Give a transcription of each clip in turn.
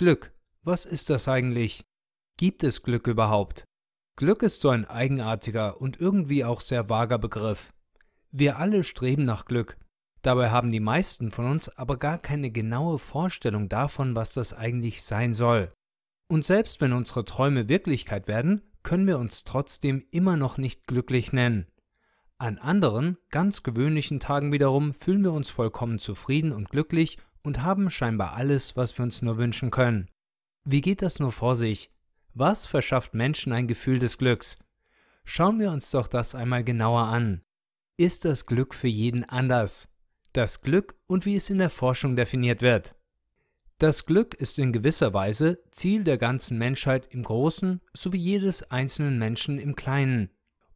Glück, was ist das eigentlich? Gibt es Glück überhaupt? Glück ist so ein eigenartiger und irgendwie auch sehr vager Begriff. Wir alle streben nach Glück. Dabei haben die meisten von uns aber gar keine genaue Vorstellung davon, was das eigentlich sein soll. Und selbst wenn unsere Träume Wirklichkeit werden, können wir uns trotzdem immer noch nicht glücklich nennen. An anderen, ganz gewöhnlichen Tagen wiederum fühlen wir uns vollkommen zufrieden und glücklich und haben scheinbar alles, was wir uns nur wünschen können. Wie geht das nur vor sich? Was verschafft Menschen ein Gefühl des Glücks? Schauen wir uns doch das einmal genauer an. Ist das Glück für jeden anders? Das Glück und wie es in der Forschung definiert wird. Das Glück ist in gewisser Weise Ziel der ganzen Menschheit im Großen sowie jedes einzelnen Menschen im Kleinen.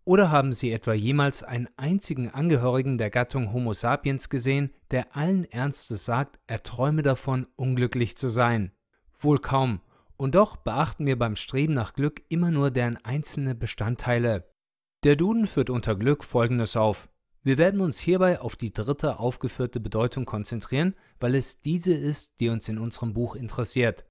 Oder haben Sie etwa jemals einen einzigen Angehörigen der Gattung Homo sapiens gesehen, der allen Ernstes sagt, er träume davon, unglücklich zu sein? Wohl kaum. Und doch beachten wir beim Streben nach Glück immer nur deren einzelne Bestandteile. Der Duden führt unter Glück Folgendes auf. Wir werden uns hierbei auf die dritte aufgeführte Bedeutung konzentrieren, weil es diese ist, die uns in unserem Buch interessiert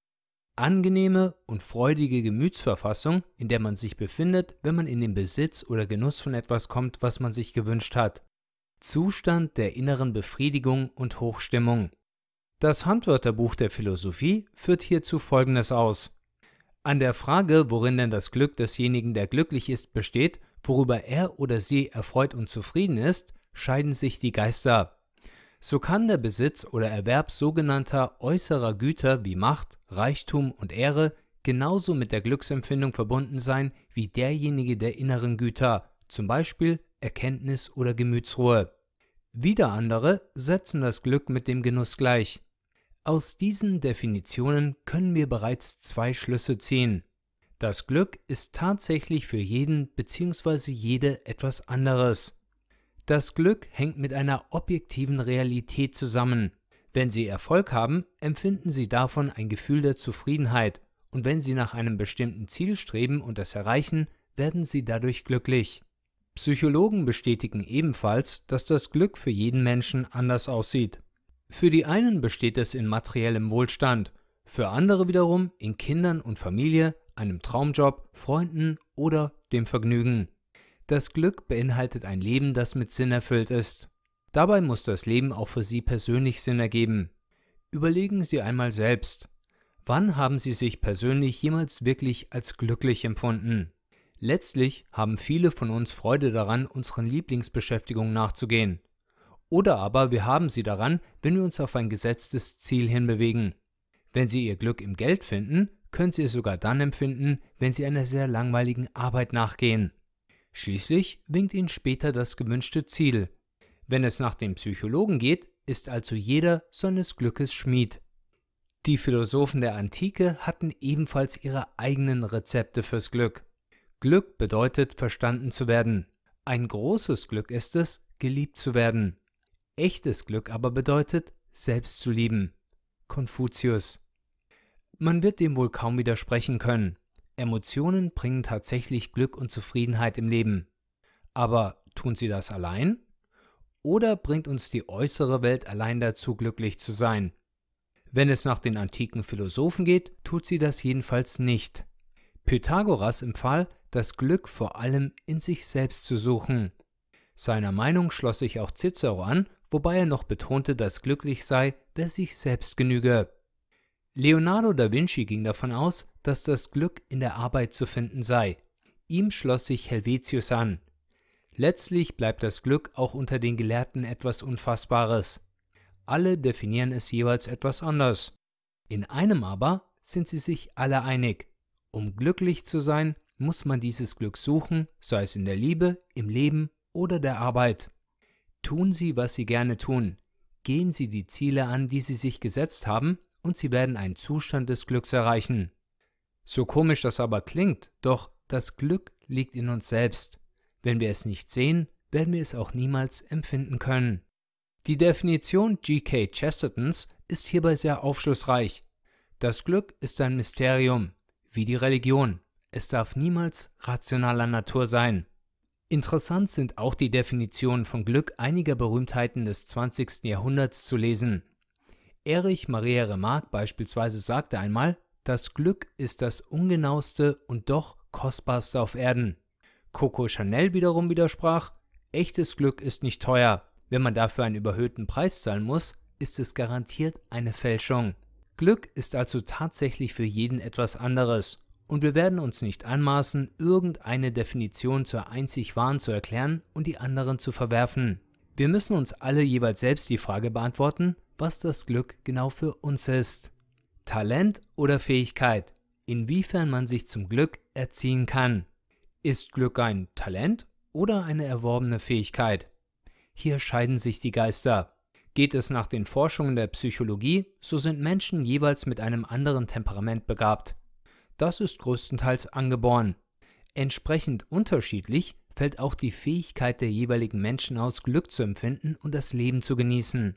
angenehme und freudige Gemütsverfassung, in der man sich befindet, wenn man in den Besitz oder Genuss von etwas kommt, was man sich gewünscht hat. Zustand der inneren Befriedigung und Hochstimmung. Das Handwörterbuch der Philosophie führt hierzu Folgendes aus. An der Frage, worin denn das Glück desjenigen, der glücklich ist, besteht, worüber er oder sie erfreut und zufrieden ist, scheiden sich die Geister. ab. So kann der Besitz oder Erwerb sogenannter äußerer Güter wie Macht, Reichtum und Ehre genauso mit der Glücksempfindung verbunden sein wie derjenige der inneren Güter, zum Beispiel Erkenntnis oder Gemütsruhe. Wieder andere setzen das Glück mit dem Genuss gleich. Aus diesen Definitionen können wir bereits zwei Schlüsse ziehen. Das Glück ist tatsächlich für jeden bzw. jede etwas anderes. Das Glück hängt mit einer objektiven Realität zusammen. Wenn Sie Erfolg haben, empfinden Sie davon ein Gefühl der Zufriedenheit, und wenn Sie nach einem bestimmten Ziel streben und es erreichen, werden Sie dadurch glücklich. Psychologen bestätigen ebenfalls, dass das Glück für jeden Menschen anders aussieht. Für die einen besteht es in materiellem Wohlstand, für andere wiederum in Kindern und Familie, einem Traumjob, Freunden oder dem Vergnügen. Das Glück beinhaltet ein Leben, das mit Sinn erfüllt ist. Dabei muss das Leben auch für Sie persönlich Sinn ergeben. Überlegen Sie einmal selbst, wann haben Sie sich persönlich jemals wirklich als glücklich empfunden? Letztlich haben viele von uns Freude daran, unseren Lieblingsbeschäftigungen nachzugehen. Oder aber wir haben sie daran, wenn wir uns auf ein gesetztes Ziel hinbewegen. Wenn Sie Ihr Glück im Geld finden, können Sie es sogar dann empfinden, wenn Sie einer sehr langweiligen Arbeit nachgehen. Schließlich winkt ihnen später das gewünschte Ziel. Wenn es nach dem Psychologen geht, ist also jeder seines Glückes Schmied. Die Philosophen der Antike hatten ebenfalls ihre eigenen Rezepte fürs Glück. Glück bedeutet verstanden zu werden. Ein großes Glück ist es, geliebt zu werden. Echtes Glück aber bedeutet, selbst zu lieben. Konfuzius. Man wird dem wohl kaum widersprechen können. Emotionen bringen tatsächlich Glück und Zufriedenheit im Leben. Aber tun sie das allein? Oder bringt uns die äußere Welt allein dazu, glücklich zu sein? Wenn es nach den antiken Philosophen geht, tut sie das jedenfalls nicht. Pythagoras empfahl, das Glück vor allem in sich selbst zu suchen. Seiner Meinung schloss sich auch Cicero an, wobei er noch betonte, dass glücklich sei, wer sich selbst genüge. Leonardo da Vinci ging davon aus, dass das Glück in der Arbeit zu finden sei. Ihm schloss sich Helvetius an. Letztlich bleibt das Glück auch unter den Gelehrten etwas Unfassbares. Alle definieren es jeweils etwas anders. In einem aber sind sie sich alle einig. Um glücklich zu sein, muss man dieses Glück suchen, sei es in der Liebe, im Leben oder der Arbeit. Tun Sie, was Sie gerne tun. Gehen Sie die Ziele an, die Sie sich gesetzt haben, und Sie werden einen Zustand des Glücks erreichen. So komisch das aber klingt, doch das Glück liegt in uns selbst. Wenn wir es nicht sehen, werden wir es auch niemals empfinden können. Die Definition G.K. Chestertons ist hierbei sehr aufschlussreich. Das Glück ist ein Mysterium, wie die Religion. Es darf niemals rationaler Natur sein. Interessant sind auch die Definitionen von Glück einiger Berühmtheiten des 20. Jahrhunderts zu lesen. Erich Maria Remarque beispielsweise sagte einmal, das Glück ist das ungenaueste und doch kostbarste auf Erden. Coco Chanel wiederum widersprach, echtes Glück ist nicht teuer. Wenn man dafür einen überhöhten Preis zahlen muss, ist es garantiert eine Fälschung. Glück ist also tatsächlich für jeden etwas anderes. Und wir werden uns nicht anmaßen, irgendeine Definition zur einzig wahren zu erklären und die anderen zu verwerfen. Wir müssen uns alle jeweils selbst die Frage beantworten, was das Glück genau für uns ist. Talent oder Fähigkeit, inwiefern man sich zum Glück erziehen kann. Ist Glück ein Talent oder eine erworbene Fähigkeit? Hier scheiden sich die Geister. Geht es nach den Forschungen der Psychologie, so sind Menschen jeweils mit einem anderen Temperament begabt. Das ist größtenteils angeboren. Entsprechend unterschiedlich fällt auch die Fähigkeit der jeweiligen Menschen aus, Glück zu empfinden und das Leben zu genießen.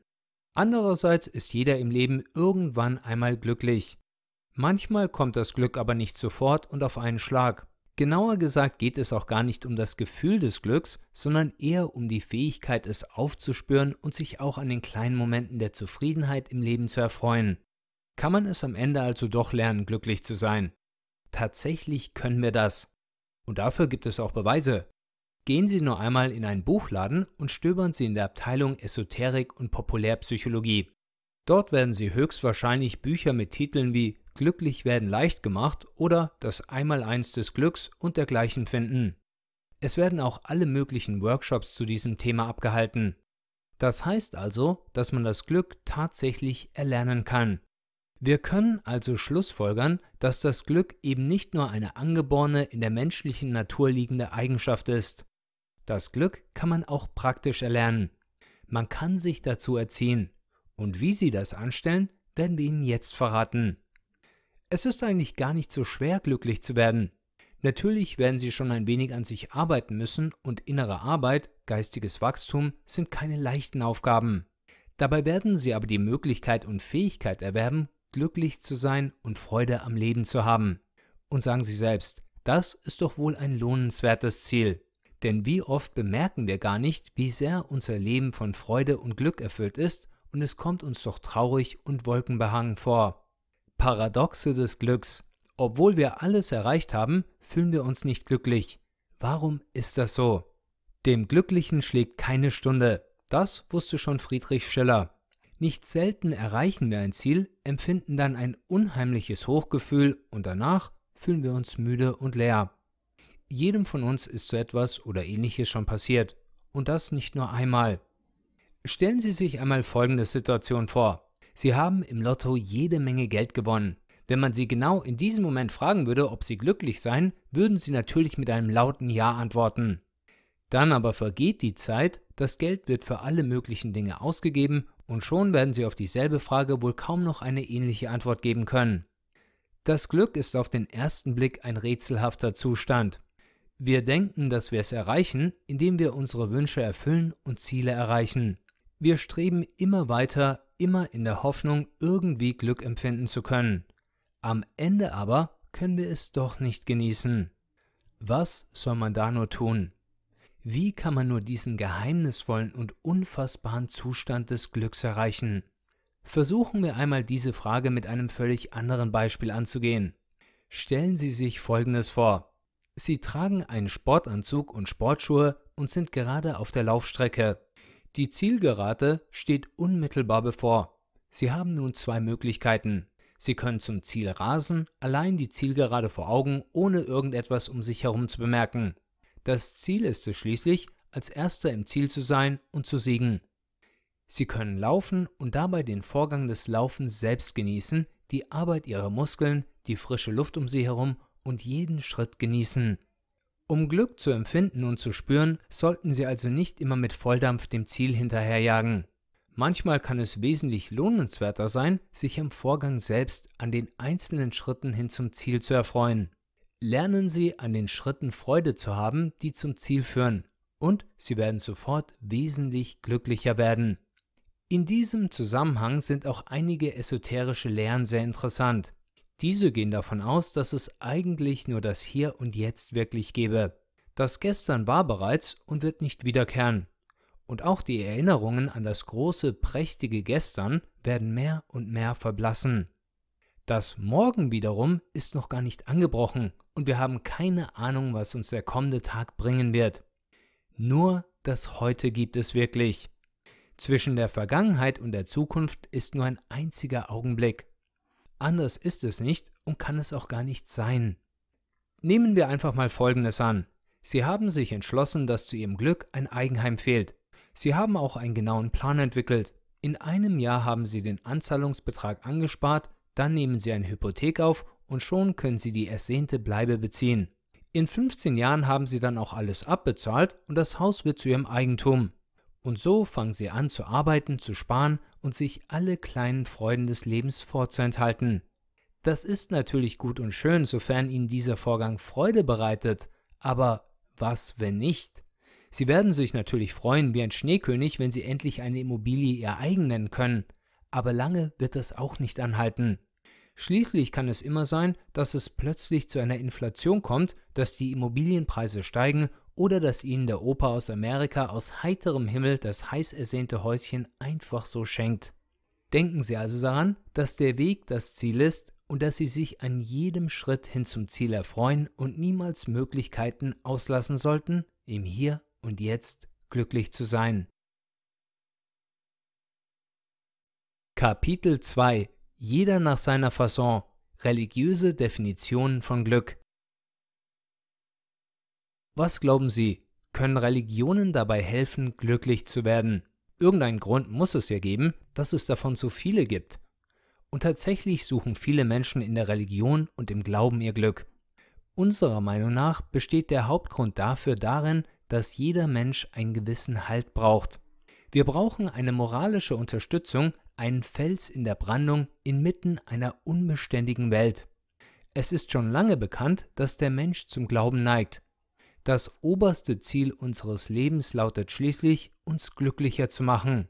Andererseits ist jeder im Leben irgendwann einmal glücklich. Manchmal kommt das Glück aber nicht sofort und auf einen Schlag. Genauer gesagt geht es auch gar nicht um das Gefühl des Glücks, sondern eher um die Fähigkeit, es aufzuspüren und sich auch an den kleinen Momenten der Zufriedenheit im Leben zu erfreuen. Kann man es am Ende also doch lernen, glücklich zu sein? Tatsächlich können wir das. Und dafür gibt es auch Beweise. Gehen Sie nur einmal in einen Buchladen und stöbern Sie in der Abteilung Esoterik und Populärpsychologie. Dort werden Sie höchstwahrscheinlich Bücher mit Titeln wie Glücklich werden leicht gemacht oder Das Einmaleins des Glücks und dergleichen finden. Es werden auch alle möglichen Workshops zu diesem Thema abgehalten. Das heißt also, dass man das Glück tatsächlich erlernen kann. Wir können also schlussfolgern, dass das Glück eben nicht nur eine angeborene in der menschlichen Natur liegende Eigenschaft ist, das Glück kann man auch praktisch erlernen. Man kann sich dazu erziehen. Und wie sie das anstellen, werden wir Ihnen jetzt verraten. Es ist eigentlich gar nicht so schwer, glücklich zu werden. Natürlich werden Sie schon ein wenig an sich arbeiten müssen und innere Arbeit, geistiges Wachstum sind keine leichten Aufgaben. Dabei werden Sie aber die Möglichkeit und Fähigkeit erwerben, glücklich zu sein und Freude am Leben zu haben. Und sagen Sie selbst, das ist doch wohl ein lohnenswertes Ziel. Denn wie oft bemerken wir gar nicht, wie sehr unser Leben von Freude und Glück erfüllt ist, und es kommt uns doch traurig und wolkenbehangen vor. Paradoxe des Glücks. Obwohl wir alles erreicht haben, fühlen wir uns nicht glücklich. Warum ist das so? Dem Glücklichen schlägt keine Stunde. Das wusste schon Friedrich Schiller. Nicht selten erreichen wir ein Ziel, empfinden dann ein unheimliches Hochgefühl und danach fühlen wir uns müde und leer. Jedem von uns ist so etwas oder ähnliches schon passiert. Und das nicht nur einmal. Stellen Sie sich einmal folgende Situation vor. Sie haben im Lotto jede Menge Geld gewonnen. Wenn man Sie genau in diesem Moment fragen würde, ob Sie glücklich seien, würden Sie natürlich mit einem lauten Ja antworten. Dann aber vergeht die Zeit, das Geld wird für alle möglichen Dinge ausgegeben und schon werden Sie auf dieselbe Frage wohl kaum noch eine ähnliche Antwort geben können. Das Glück ist auf den ersten Blick ein rätselhafter Zustand. Wir denken, dass wir es erreichen, indem wir unsere Wünsche erfüllen und Ziele erreichen. Wir streben immer weiter, immer in der Hoffnung, irgendwie Glück empfinden zu können. Am Ende aber können wir es doch nicht genießen. Was soll man da nur tun? Wie kann man nur diesen geheimnisvollen und unfassbaren Zustand des Glücks erreichen? Versuchen wir einmal diese Frage mit einem völlig anderen Beispiel anzugehen. Stellen Sie sich Folgendes vor. Sie tragen einen Sportanzug und Sportschuhe und sind gerade auf der Laufstrecke. Die Zielgerade steht unmittelbar bevor. Sie haben nun zwei Möglichkeiten. Sie können zum Ziel rasen, allein die Zielgerade vor Augen, ohne irgendetwas um sich herum zu bemerken. Das Ziel ist es schließlich, als Erster im Ziel zu sein und zu siegen. Sie können laufen und dabei den Vorgang des Laufens selbst genießen, die Arbeit ihrer Muskeln, die frische Luft um sie herum und jeden Schritt genießen. Um Glück zu empfinden und zu spüren, sollten Sie also nicht immer mit Volldampf dem Ziel hinterherjagen. Manchmal kann es wesentlich lohnenswerter sein, sich am Vorgang selbst an den einzelnen Schritten hin zum Ziel zu erfreuen. Lernen Sie an den Schritten Freude zu haben, die zum Ziel führen, und Sie werden sofort wesentlich glücklicher werden. In diesem Zusammenhang sind auch einige esoterische Lehren sehr interessant. Diese gehen davon aus, dass es eigentlich nur das Hier und Jetzt wirklich gebe. Das Gestern war bereits und wird nicht wiederkehren. Und auch die Erinnerungen an das große, prächtige Gestern werden mehr und mehr verblassen. Das Morgen wiederum ist noch gar nicht angebrochen und wir haben keine Ahnung, was uns der kommende Tag bringen wird. Nur das Heute gibt es wirklich. Zwischen der Vergangenheit und der Zukunft ist nur ein einziger Augenblick. Anders ist es nicht und kann es auch gar nicht sein. Nehmen wir einfach mal Folgendes an. Sie haben sich entschlossen, dass zu Ihrem Glück ein Eigenheim fehlt. Sie haben auch einen genauen Plan entwickelt. In einem Jahr haben Sie den Anzahlungsbetrag angespart, dann nehmen Sie eine Hypothek auf und schon können Sie die ersehnte Bleibe beziehen. In 15 Jahren haben Sie dann auch alles abbezahlt und das Haus wird zu Ihrem Eigentum. Und so fangen sie an zu arbeiten, zu sparen und sich alle kleinen Freuden des Lebens vorzuenthalten. Das ist natürlich gut und schön, sofern ihnen dieser Vorgang Freude bereitet, aber was, wenn nicht? Sie werden sich natürlich freuen wie ein Schneekönig, wenn sie endlich eine Immobilie ihr eigen nennen können, aber lange wird das auch nicht anhalten. Schließlich kann es immer sein, dass es plötzlich zu einer Inflation kommt, dass die Immobilienpreise steigen oder dass ihnen der Opa aus Amerika aus heiterem Himmel das heiß ersehnte Häuschen einfach so schenkt. Denken Sie also daran, dass der Weg das Ziel ist und dass Sie sich an jedem Schritt hin zum Ziel erfreuen und niemals Möglichkeiten auslassen sollten, im Hier und Jetzt glücklich zu sein. Kapitel 2 Jeder nach seiner Fasson Religiöse Definitionen von Glück was glauben Sie, können Religionen dabei helfen, glücklich zu werden? Irgendeinen Grund muss es ja geben, dass es davon so viele gibt. Und tatsächlich suchen viele Menschen in der Religion und im Glauben ihr Glück. Unserer Meinung nach besteht der Hauptgrund dafür darin, dass jeder Mensch einen gewissen Halt braucht. Wir brauchen eine moralische Unterstützung, einen Fels in der Brandung inmitten einer unbeständigen Welt. Es ist schon lange bekannt, dass der Mensch zum Glauben neigt. Das oberste Ziel unseres Lebens lautet schließlich, uns glücklicher zu machen.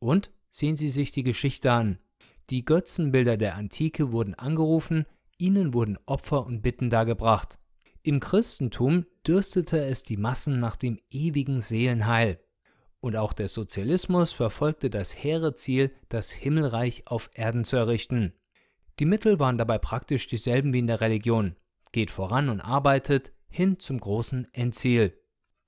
Und sehen Sie sich die Geschichte an. Die Götzenbilder der Antike wurden angerufen, ihnen wurden Opfer und Bitten dargebracht. Im Christentum dürstete es die Massen nach dem ewigen Seelenheil. Und auch der Sozialismus verfolgte das hehre Ziel, das Himmelreich auf Erden zu errichten. Die Mittel waren dabei praktisch dieselben wie in der Religion. Geht voran und arbeitet, hin zum großen Endziel.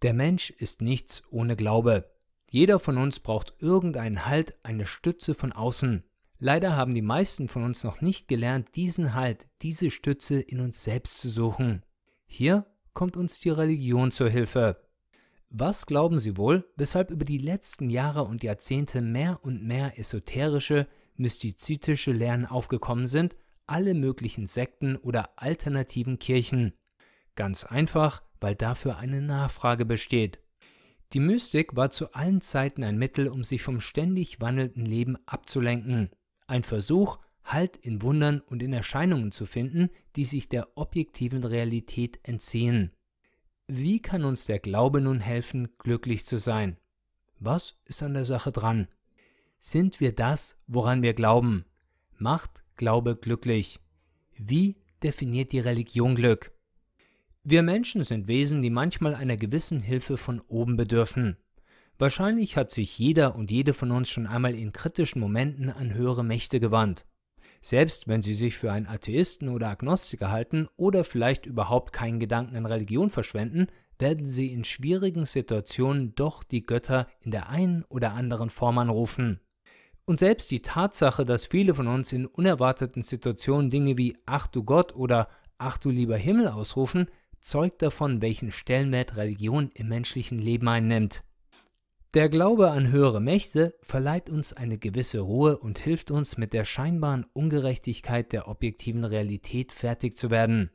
Der Mensch ist nichts ohne Glaube. Jeder von uns braucht irgendeinen Halt, eine Stütze von außen. Leider haben die meisten von uns noch nicht gelernt, diesen Halt, diese Stütze in uns selbst zu suchen. Hier kommt uns die Religion zur Hilfe. Was glauben Sie wohl, weshalb über die letzten Jahre und Jahrzehnte mehr und mehr esoterische, mystizitische Lehren aufgekommen sind, alle möglichen Sekten oder alternativen Kirchen? Ganz einfach, weil dafür eine Nachfrage besteht. Die Mystik war zu allen Zeiten ein Mittel, um sich vom ständig wandelnden Leben abzulenken. Ein Versuch, Halt in Wundern und in Erscheinungen zu finden, die sich der objektiven Realität entziehen. Wie kann uns der Glaube nun helfen, glücklich zu sein? Was ist an der Sache dran? Sind wir das, woran wir glauben? Macht Glaube glücklich? Wie definiert die Religion Glück? Wir Menschen sind Wesen, die manchmal einer gewissen Hilfe von oben bedürfen. Wahrscheinlich hat sich jeder und jede von uns schon einmal in kritischen Momenten an höhere Mächte gewandt. Selbst wenn sie sich für einen Atheisten oder Agnostiker halten oder vielleicht überhaupt keinen Gedanken an Religion verschwenden, werden sie in schwierigen Situationen doch die Götter in der einen oder anderen Form anrufen. Und selbst die Tatsache, dass viele von uns in unerwarteten Situationen Dinge wie Ach du Gott oder Ach du lieber Himmel ausrufen, zeugt davon, welchen Stellenwert Religion im menschlichen Leben einnimmt. Der Glaube an höhere Mächte verleiht uns eine gewisse Ruhe und hilft uns, mit der scheinbaren Ungerechtigkeit der objektiven Realität fertig zu werden.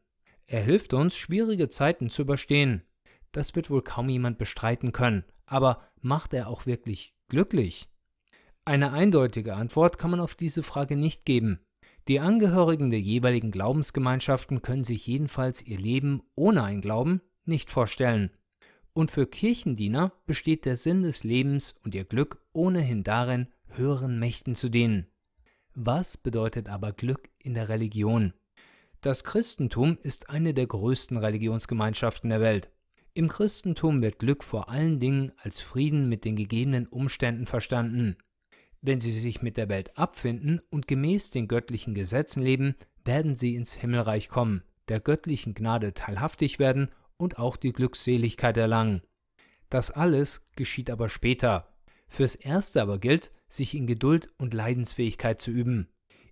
Er hilft uns, schwierige Zeiten zu überstehen. Das wird wohl kaum jemand bestreiten können, aber macht er auch wirklich glücklich? Eine eindeutige Antwort kann man auf diese Frage nicht geben. Die Angehörigen der jeweiligen Glaubensgemeinschaften können sich jedenfalls ihr Leben ohne einen Glauben nicht vorstellen. Und für Kirchendiener besteht der Sinn des Lebens und ihr Glück ohnehin darin, höheren Mächten zu dienen. Was bedeutet aber Glück in der Religion? Das Christentum ist eine der größten Religionsgemeinschaften der Welt. Im Christentum wird Glück vor allen Dingen als Frieden mit den gegebenen Umständen verstanden. Wenn sie sich mit der Welt abfinden und gemäß den göttlichen Gesetzen leben, werden sie ins Himmelreich kommen, der göttlichen Gnade teilhaftig werden und auch die Glückseligkeit erlangen. Das alles geschieht aber später. Fürs Erste aber gilt, sich in Geduld und Leidensfähigkeit zu üben.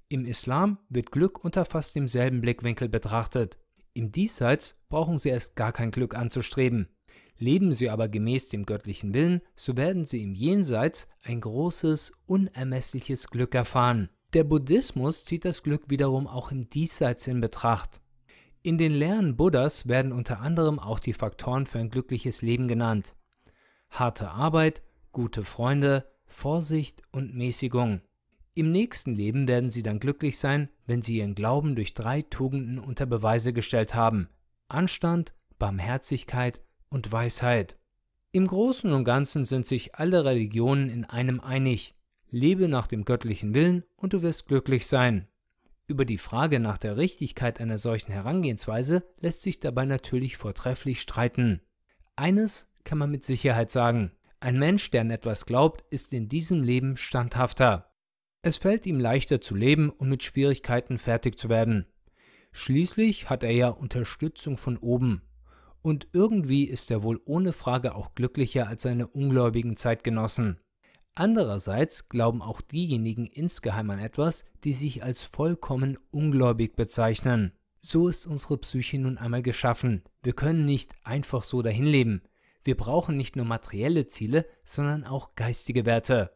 Im Islam wird Glück unter fast demselben Blickwinkel betrachtet. Im Diesseits brauchen sie erst gar kein Glück anzustreben. Leben sie aber gemäß dem göttlichen Willen, so werden sie im Jenseits ein großes, unermessliches Glück erfahren. Der Buddhismus zieht das Glück wiederum auch im Diesseits in Betracht. In den Lehren Buddhas werden unter anderem auch die Faktoren für ein glückliches Leben genannt. Harte Arbeit, gute Freunde, Vorsicht und Mäßigung. Im nächsten Leben werden sie dann glücklich sein, wenn sie ihren Glauben durch drei Tugenden unter Beweise gestellt haben. Anstand, Barmherzigkeit und Weisheit. Im Großen und Ganzen sind sich alle Religionen in einem einig. Lebe nach dem göttlichen Willen und du wirst glücklich sein. Über die Frage nach der Richtigkeit einer solchen Herangehensweise lässt sich dabei natürlich vortrefflich streiten. Eines kann man mit Sicherheit sagen. Ein Mensch, der an etwas glaubt, ist in diesem Leben standhafter. Es fällt ihm leichter zu leben und mit Schwierigkeiten fertig zu werden. Schließlich hat er ja Unterstützung von oben und irgendwie ist er wohl ohne Frage auch glücklicher als seine ungläubigen Zeitgenossen. Andererseits glauben auch diejenigen insgeheim an etwas, die sich als vollkommen ungläubig bezeichnen. So ist unsere Psyche nun einmal geschaffen. Wir können nicht einfach so dahin leben. Wir brauchen nicht nur materielle Ziele, sondern auch geistige Werte.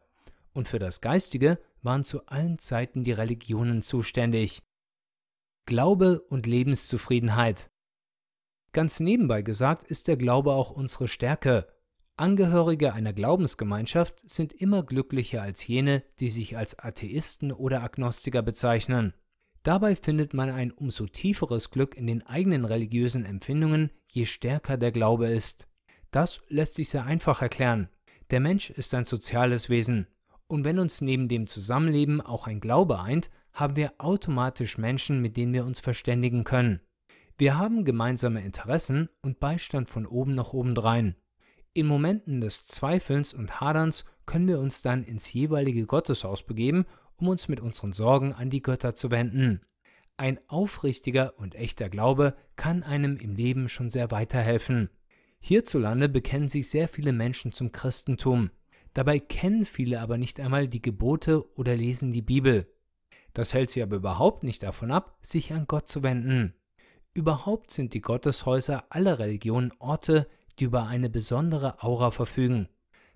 Und für das Geistige waren zu allen Zeiten die Religionen zuständig. Glaube und Lebenszufriedenheit. Ganz nebenbei gesagt ist der Glaube auch unsere Stärke. Angehörige einer Glaubensgemeinschaft sind immer glücklicher als jene, die sich als Atheisten oder Agnostiker bezeichnen. Dabei findet man ein umso tieferes Glück in den eigenen religiösen Empfindungen, je stärker der Glaube ist. Das lässt sich sehr einfach erklären. Der Mensch ist ein soziales Wesen. Und wenn uns neben dem Zusammenleben auch ein Glaube eint, haben wir automatisch Menschen, mit denen wir uns verständigen können. Wir haben gemeinsame Interessen und Beistand von oben nach oben drein. In Momenten des Zweifelns und Haderns können wir uns dann ins jeweilige Gotteshaus begeben, um uns mit unseren Sorgen an die Götter zu wenden. Ein aufrichtiger und echter Glaube kann einem im Leben schon sehr weiterhelfen. Hierzulande bekennen sich sehr viele Menschen zum Christentum. Dabei kennen viele aber nicht einmal die Gebote oder lesen die Bibel. Das hält sie aber überhaupt nicht davon ab, sich an Gott zu wenden. Überhaupt sind die Gotteshäuser aller Religionen Orte, die über eine besondere Aura verfügen.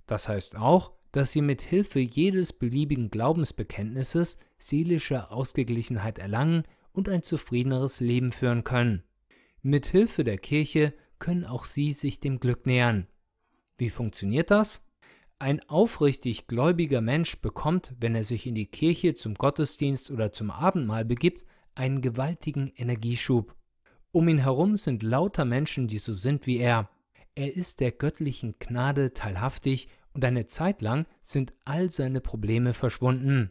Das heißt auch, dass sie mit Hilfe jedes beliebigen Glaubensbekenntnisses seelische Ausgeglichenheit erlangen und ein zufriedeneres Leben führen können. Mit Hilfe der Kirche können auch sie sich dem Glück nähern. Wie funktioniert das? Ein aufrichtig gläubiger Mensch bekommt, wenn er sich in die Kirche zum Gottesdienst oder zum Abendmahl begibt, einen gewaltigen Energieschub. Um ihn herum sind lauter Menschen, die so sind wie er. Er ist der göttlichen Gnade teilhaftig und eine Zeit lang sind all seine Probleme verschwunden.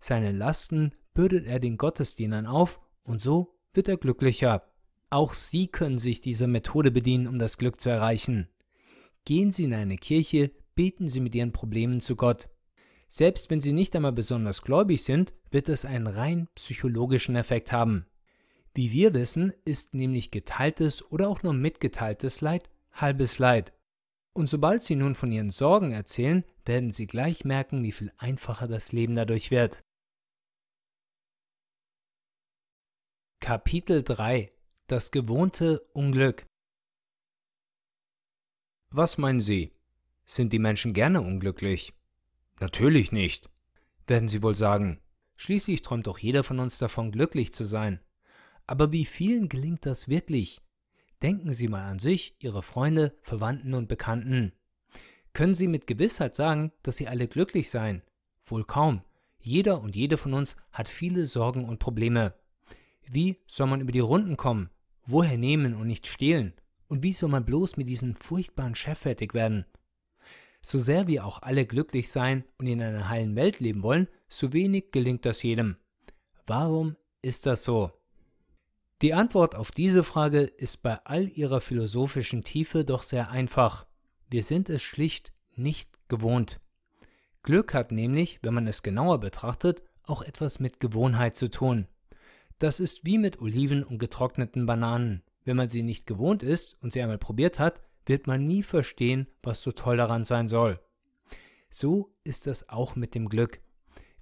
Seine Lasten bürdet er den Gottesdienern auf und so wird er glücklicher. Auch Sie können sich dieser Methode bedienen, um das Glück zu erreichen. Gehen Sie in eine Kirche, beten Sie mit Ihren Problemen zu Gott. Selbst wenn Sie nicht einmal besonders gläubig sind, wird es einen rein psychologischen Effekt haben. Wie wir wissen, ist nämlich geteiltes oder auch nur mitgeteiltes Leid halbes Leid. Und sobald Sie nun von Ihren Sorgen erzählen, werden Sie gleich merken, wie viel einfacher das Leben dadurch wird. Kapitel 3 Das gewohnte Unglück Was meinen Sie? Sind die Menschen gerne unglücklich? Natürlich nicht, werden Sie wohl sagen. Schließlich träumt doch jeder von uns davon, glücklich zu sein. Aber wie vielen gelingt das wirklich? Denken Sie mal an sich, Ihre Freunde, Verwandten und Bekannten. Können Sie mit Gewissheit sagen, dass Sie alle glücklich seien? Wohl kaum. Jeder und jede von uns hat viele Sorgen und Probleme. Wie soll man über die Runden kommen? Woher nehmen und nicht stehlen? Und wie soll man bloß mit diesem furchtbaren Chef fertig werden? So sehr wir auch alle glücklich sein und in einer heilen Welt leben wollen, so wenig gelingt das jedem. Warum ist das so? Die Antwort auf diese Frage ist bei all ihrer philosophischen Tiefe doch sehr einfach. Wir sind es schlicht nicht gewohnt. Glück hat nämlich, wenn man es genauer betrachtet, auch etwas mit Gewohnheit zu tun. Das ist wie mit Oliven und getrockneten Bananen. Wenn man sie nicht gewohnt ist und sie einmal probiert hat, wird man nie verstehen, was so toll daran sein soll. So ist das auch mit dem Glück.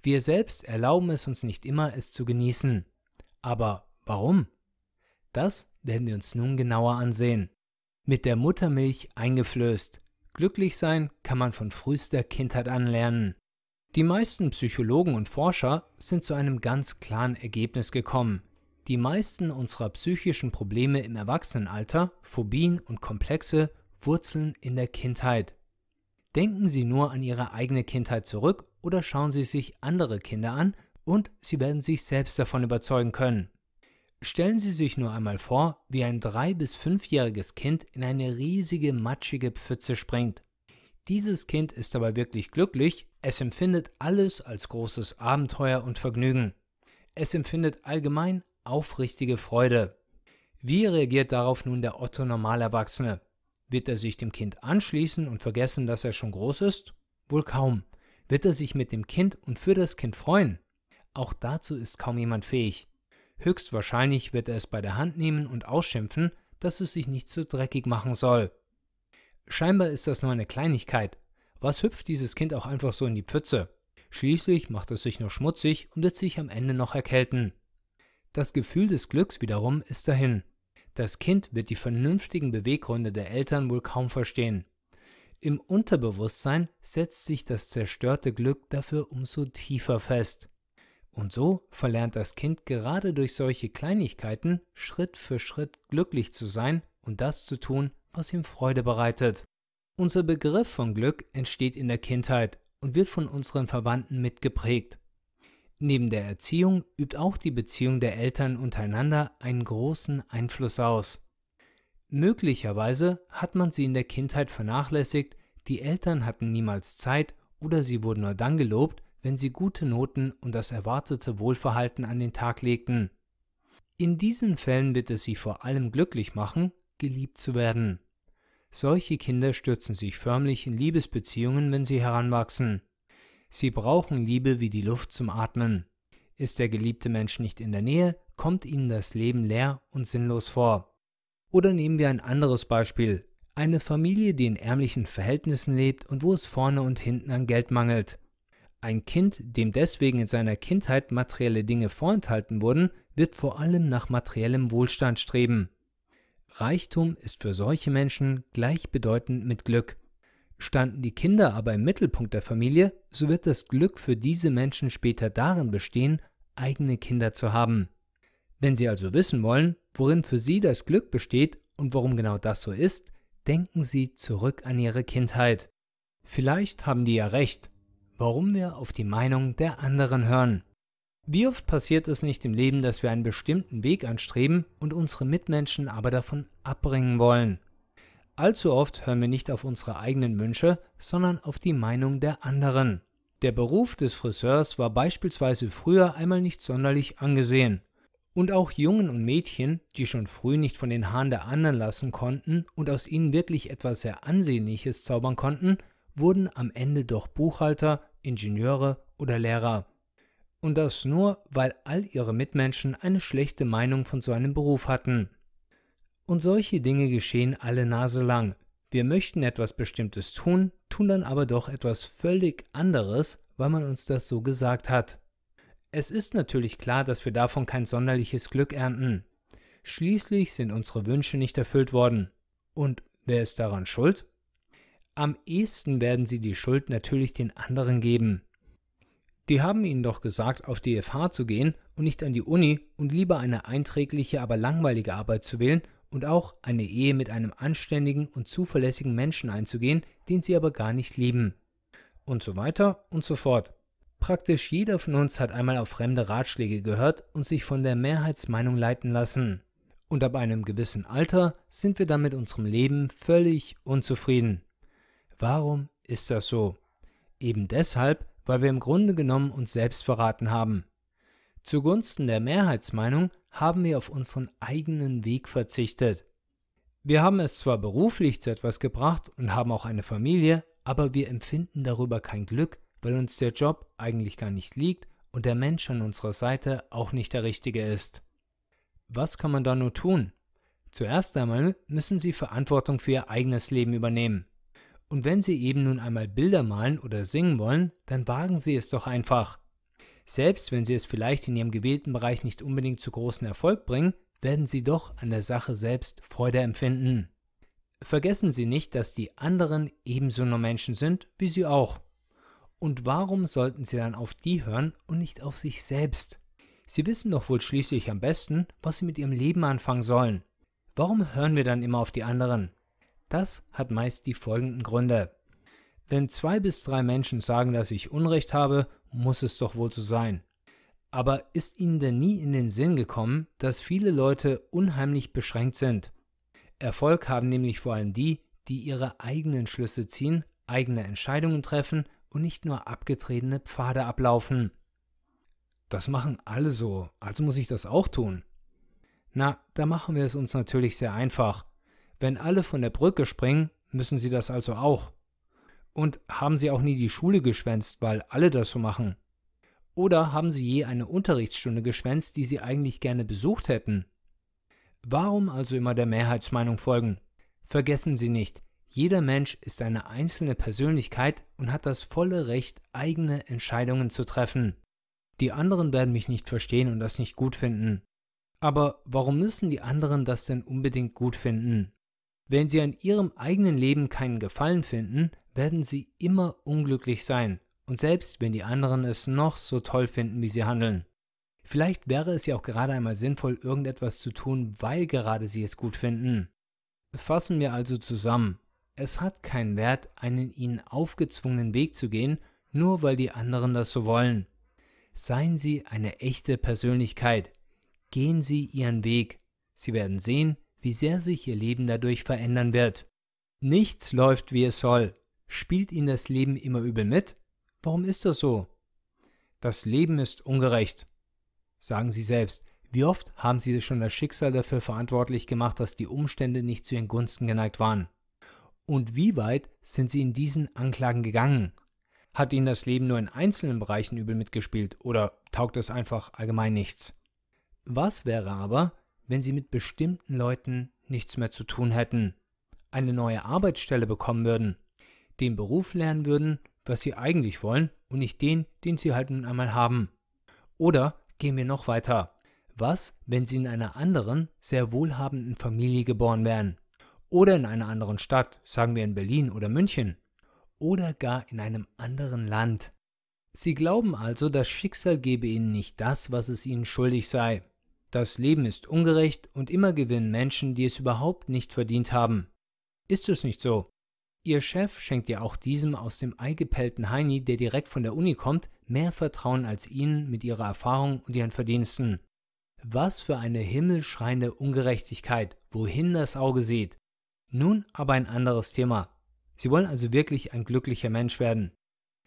Wir selbst erlauben es uns nicht immer, es zu genießen. Aber warum? Das werden wir uns nun genauer ansehen. Mit der Muttermilch eingeflößt. Glücklich sein kann man von frühester Kindheit an lernen. Die meisten Psychologen und Forscher sind zu einem ganz klaren Ergebnis gekommen. Die meisten unserer psychischen Probleme im Erwachsenenalter, Phobien und Komplexe, wurzeln in der Kindheit. Denken Sie nur an Ihre eigene Kindheit zurück oder schauen Sie sich andere Kinder an und Sie werden sich selbst davon überzeugen können. Stellen Sie sich nur einmal vor, wie ein drei- bis fünfjähriges Kind in eine riesige, matschige Pfütze springt. Dieses Kind ist dabei wirklich glücklich, es empfindet alles als großes Abenteuer und Vergnügen. Es empfindet allgemein aufrichtige Freude. Wie reagiert darauf nun der Otto Normalerwachsene? Wird er sich dem Kind anschließen und vergessen, dass er schon groß ist? Wohl kaum. Wird er sich mit dem Kind und für das Kind freuen? Auch dazu ist kaum jemand fähig. Höchstwahrscheinlich wird er es bei der Hand nehmen und ausschimpfen, dass es sich nicht so dreckig machen soll. Scheinbar ist das nur eine Kleinigkeit. Was hüpft dieses Kind auch einfach so in die Pfütze? Schließlich macht es sich nur schmutzig und wird sich am Ende noch erkälten. Das Gefühl des Glücks wiederum ist dahin. Das Kind wird die vernünftigen Beweggründe der Eltern wohl kaum verstehen. Im Unterbewusstsein setzt sich das zerstörte Glück dafür umso tiefer fest. Und so verlernt das Kind gerade durch solche Kleinigkeiten Schritt für Schritt glücklich zu sein und das zu tun, was ihm Freude bereitet. Unser Begriff von Glück entsteht in der Kindheit und wird von unseren Verwandten mitgeprägt. Neben der Erziehung übt auch die Beziehung der Eltern untereinander einen großen Einfluss aus. Möglicherweise hat man sie in der Kindheit vernachlässigt, die Eltern hatten niemals Zeit oder sie wurden nur dann gelobt, wenn sie gute Noten und das erwartete Wohlverhalten an den Tag legten. In diesen Fällen wird es sie vor allem glücklich machen, geliebt zu werden. Solche Kinder stürzen sich förmlich in Liebesbeziehungen, wenn sie heranwachsen. Sie brauchen Liebe wie die Luft zum Atmen. Ist der geliebte Mensch nicht in der Nähe, kommt ihnen das Leben leer und sinnlos vor. Oder nehmen wir ein anderes Beispiel. Eine Familie, die in ärmlichen Verhältnissen lebt und wo es vorne und hinten an Geld mangelt. Ein Kind, dem deswegen in seiner Kindheit materielle Dinge vorenthalten wurden, wird vor allem nach materiellem Wohlstand streben. Reichtum ist für solche Menschen gleichbedeutend mit Glück. Standen die Kinder aber im Mittelpunkt der Familie, so wird das Glück für diese Menschen später darin bestehen, eigene Kinder zu haben. Wenn Sie also wissen wollen, worin für Sie das Glück besteht und warum genau das so ist, denken Sie zurück an Ihre Kindheit. Vielleicht haben die ja recht, warum wir auf die Meinung der anderen hören. Wie oft passiert es nicht im Leben, dass wir einen bestimmten Weg anstreben und unsere Mitmenschen aber davon abbringen wollen? Allzu oft hören wir nicht auf unsere eigenen Wünsche, sondern auf die Meinung der anderen. Der Beruf des Friseurs war beispielsweise früher einmal nicht sonderlich angesehen. Und auch Jungen und Mädchen, die schon früh nicht von den Haaren der anderen lassen konnten und aus ihnen wirklich etwas sehr Ansehnliches zaubern konnten, wurden am Ende doch Buchhalter, Ingenieure oder Lehrer. Und das nur, weil all ihre Mitmenschen eine schlechte Meinung von so einem Beruf hatten. Und solche Dinge geschehen alle Nase lang. Wir möchten etwas Bestimmtes tun, tun dann aber doch etwas völlig anderes, weil man uns das so gesagt hat. Es ist natürlich klar, dass wir davon kein sonderliches Glück ernten. Schließlich sind unsere Wünsche nicht erfüllt worden. Und wer ist daran schuld? Am ehesten werden sie die Schuld natürlich den anderen geben. Die haben ihnen doch gesagt, auf die FH zu gehen und nicht an die Uni und lieber eine einträgliche, aber langweilige Arbeit zu wählen und auch eine Ehe mit einem anständigen und zuverlässigen Menschen einzugehen, den sie aber gar nicht lieben. Und so weiter und so fort. Praktisch jeder von uns hat einmal auf fremde Ratschläge gehört und sich von der Mehrheitsmeinung leiten lassen. Und ab einem gewissen Alter sind wir dann mit unserem Leben völlig unzufrieden. Warum ist das so? Eben deshalb, weil wir im Grunde genommen uns selbst verraten haben. Zugunsten der Mehrheitsmeinung haben wir auf unseren eigenen Weg verzichtet. Wir haben es zwar beruflich zu etwas gebracht und haben auch eine Familie, aber wir empfinden darüber kein Glück, weil uns der Job eigentlich gar nicht liegt und der Mensch an unserer Seite auch nicht der richtige ist. Was kann man da nur tun? Zuerst einmal müssen Sie Verantwortung für Ihr eigenes Leben übernehmen. Und wenn Sie eben nun einmal Bilder malen oder singen wollen, dann wagen Sie es doch einfach. Selbst wenn Sie es vielleicht in Ihrem gewählten Bereich nicht unbedingt zu großen Erfolg bringen, werden Sie doch an der Sache selbst Freude empfinden. Vergessen Sie nicht, dass die anderen ebenso nur Menschen sind wie Sie auch. Und warum sollten Sie dann auf die hören und nicht auf sich selbst? Sie wissen doch wohl schließlich am besten, was Sie mit Ihrem Leben anfangen sollen. Warum hören wir dann immer auf die anderen? Das hat meist die folgenden Gründe. Wenn zwei bis drei Menschen sagen, dass ich Unrecht habe, muss es doch wohl so sein. Aber ist Ihnen denn nie in den Sinn gekommen, dass viele Leute unheimlich beschränkt sind? Erfolg haben nämlich vor allem die, die ihre eigenen Schlüsse ziehen, eigene Entscheidungen treffen und nicht nur abgetretene Pfade ablaufen. Das machen alle so, also muss ich das auch tun. Na, da machen wir es uns natürlich sehr einfach. Wenn alle von der Brücke springen, müssen sie das also auch. Und haben sie auch nie die Schule geschwänzt, weil alle das so machen? Oder haben sie je eine Unterrichtsstunde geschwänzt, die sie eigentlich gerne besucht hätten? Warum also immer der Mehrheitsmeinung folgen? Vergessen Sie nicht, jeder Mensch ist eine einzelne Persönlichkeit und hat das volle Recht, eigene Entscheidungen zu treffen. Die anderen werden mich nicht verstehen und das nicht gut finden. Aber warum müssen die anderen das denn unbedingt gut finden? Wenn sie an ihrem eigenen Leben keinen Gefallen finden, werden sie immer unglücklich sein. Und selbst wenn die anderen es noch so toll finden, wie sie handeln. Vielleicht wäre es ja auch gerade einmal sinnvoll, irgendetwas zu tun, weil gerade sie es gut finden. Fassen wir also zusammen. Es hat keinen Wert, einen ihnen aufgezwungenen Weg zu gehen, nur weil die anderen das so wollen. Seien Sie eine echte Persönlichkeit. Gehen Sie Ihren Weg. Sie werden sehen, wie sehr sich ihr Leben dadurch verändern wird. Nichts läuft, wie es soll. Spielt ihnen das Leben immer übel mit? Warum ist das so? Das Leben ist ungerecht. Sagen Sie selbst, wie oft haben Sie schon das Schicksal dafür verantwortlich gemacht, dass die Umstände nicht zu Ihren Gunsten geneigt waren? Und wie weit sind Sie in diesen Anklagen gegangen? Hat Ihnen das Leben nur in einzelnen Bereichen übel mitgespielt oder taugt es einfach allgemein nichts? Was wäre aber, wenn sie mit bestimmten Leuten nichts mehr zu tun hätten, eine neue Arbeitsstelle bekommen würden, den Beruf lernen würden, was sie eigentlich wollen und nicht den, den sie halt nun einmal haben. Oder gehen wir noch weiter. Was, wenn sie in einer anderen, sehr wohlhabenden Familie geboren wären? Oder in einer anderen Stadt, sagen wir in Berlin oder München? Oder gar in einem anderen Land? Sie glauben also, das Schicksal gebe ihnen nicht das, was es ihnen schuldig sei. Das Leben ist ungerecht und immer gewinnen Menschen, die es überhaupt nicht verdient haben. Ist es nicht so? Ihr Chef schenkt ihr auch diesem aus dem Ei gepellten Heini, der direkt von der Uni kommt, mehr Vertrauen als ihnen mit ihrer Erfahrung und ihren Verdiensten. Was für eine himmelschreiende Ungerechtigkeit, wohin das Auge sieht. Nun aber ein anderes Thema. Sie wollen also wirklich ein glücklicher Mensch werden.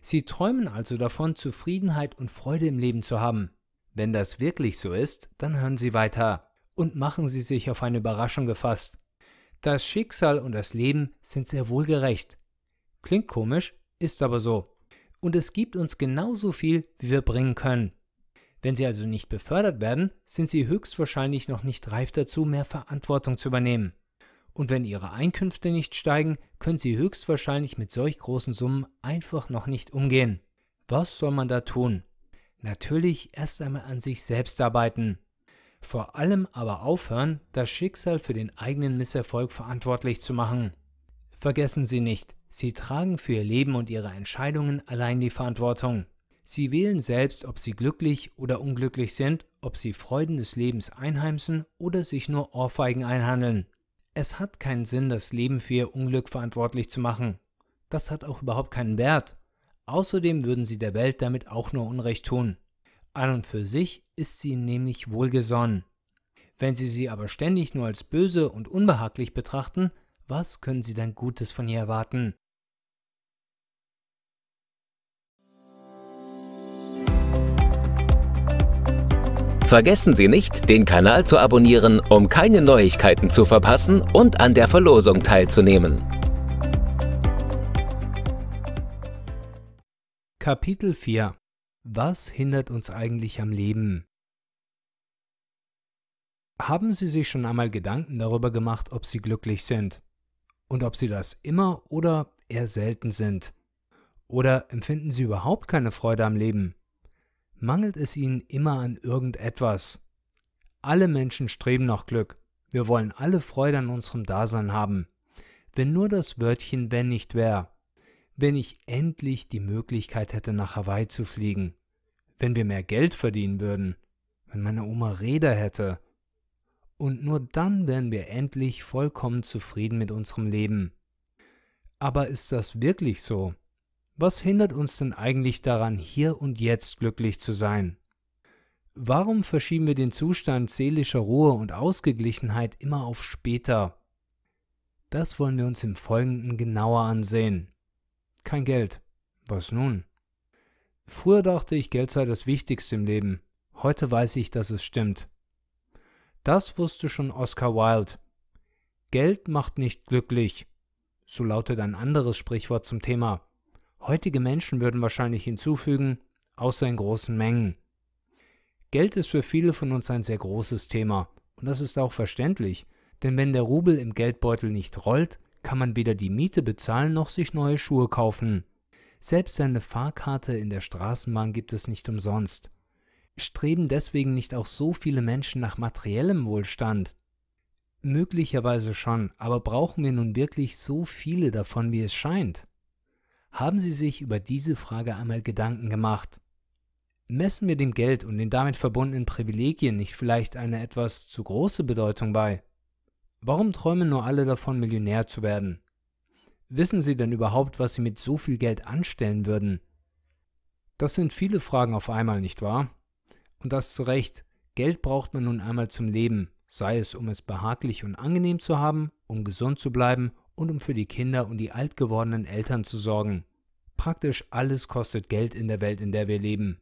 Sie träumen also davon, Zufriedenheit und Freude im Leben zu haben. Wenn das wirklich so ist, dann hören Sie weiter und machen Sie sich auf eine Überraschung gefasst. Das Schicksal und das Leben sind sehr wohlgerecht. Klingt komisch, ist aber so. Und es gibt uns genauso viel, wie wir bringen können. Wenn Sie also nicht befördert werden, sind Sie höchstwahrscheinlich noch nicht reif dazu, mehr Verantwortung zu übernehmen. Und wenn Ihre Einkünfte nicht steigen, können Sie höchstwahrscheinlich mit solch großen Summen einfach noch nicht umgehen. Was soll man da tun? Natürlich erst einmal an sich selbst arbeiten. Vor allem aber aufhören, das Schicksal für den eigenen Misserfolg verantwortlich zu machen. Vergessen Sie nicht, Sie tragen für Ihr Leben und Ihre Entscheidungen allein die Verantwortung. Sie wählen selbst, ob Sie glücklich oder unglücklich sind, ob Sie Freuden des Lebens einheimsen oder sich nur Ohrfeigen einhandeln. Es hat keinen Sinn, das Leben für Ihr Unglück verantwortlich zu machen. Das hat auch überhaupt keinen Wert. Außerdem würden sie der Welt damit auch nur Unrecht tun. An und für sich ist sie nämlich wohlgesonnen. Wenn sie sie aber ständig nur als böse und unbehaglich betrachten, was können sie dann Gutes von ihr erwarten? Vergessen Sie nicht, den Kanal zu abonnieren, um keine Neuigkeiten zu verpassen und an der Verlosung teilzunehmen. Kapitel 4 Was hindert uns eigentlich am Leben? Haben Sie sich schon einmal Gedanken darüber gemacht, ob Sie glücklich sind? Und ob Sie das immer oder eher selten sind? Oder empfinden Sie überhaupt keine Freude am Leben? Mangelt es Ihnen immer an irgendetwas? Alle Menschen streben nach Glück. Wir wollen alle Freude an unserem Dasein haben. Wenn nur das Wörtchen wenn nicht wäre wenn ich endlich die Möglichkeit hätte, nach Hawaii zu fliegen, wenn wir mehr Geld verdienen würden, wenn meine Oma Räder hätte. Und nur dann wären wir endlich vollkommen zufrieden mit unserem Leben. Aber ist das wirklich so? Was hindert uns denn eigentlich daran, hier und jetzt glücklich zu sein? Warum verschieben wir den Zustand seelischer Ruhe und Ausgeglichenheit immer auf später? Das wollen wir uns im Folgenden genauer ansehen. Kein Geld. Was nun? Früher dachte ich, Geld sei das Wichtigste im Leben. Heute weiß ich, dass es stimmt. Das wusste schon Oscar Wilde. Geld macht nicht glücklich. So lautet ein anderes Sprichwort zum Thema. Heutige Menschen würden wahrscheinlich hinzufügen, außer in großen Mengen. Geld ist für viele von uns ein sehr großes Thema. Und das ist auch verständlich, denn wenn der Rubel im Geldbeutel nicht rollt, kann man weder die Miete bezahlen noch sich neue Schuhe kaufen. Selbst seine Fahrkarte in der Straßenbahn gibt es nicht umsonst. Streben deswegen nicht auch so viele Menschen nach materiellem Wohlstand? Möglicherweise schon, aber brauchen wir nun wirklich so viele davon, wie es scheint? Haben Sie sich über diese Frage einmal Gedanken gemacht? Messen wir dem Geld und den damit verbundenen Privilegien nicht vielleicht eine etwas zu große Bedeutung bei? Warum träumen nur alle davon, Millionär zu werden? Wissen sie denn überhaupt, was sie mit so viel Geld anstellen würden? Das sind viele Fragen auf einmal, nicht wahr? Und das zu Recht. Geld braucht man nun einmal zum Leben, sei es um es behaglich und angenehm zu haben, um gesund zu bleiben und um für die Kinder und die alt gewordenen Eltern zu sorgen. Praktisch alles kostet Geld in der Welt, in der wir leben.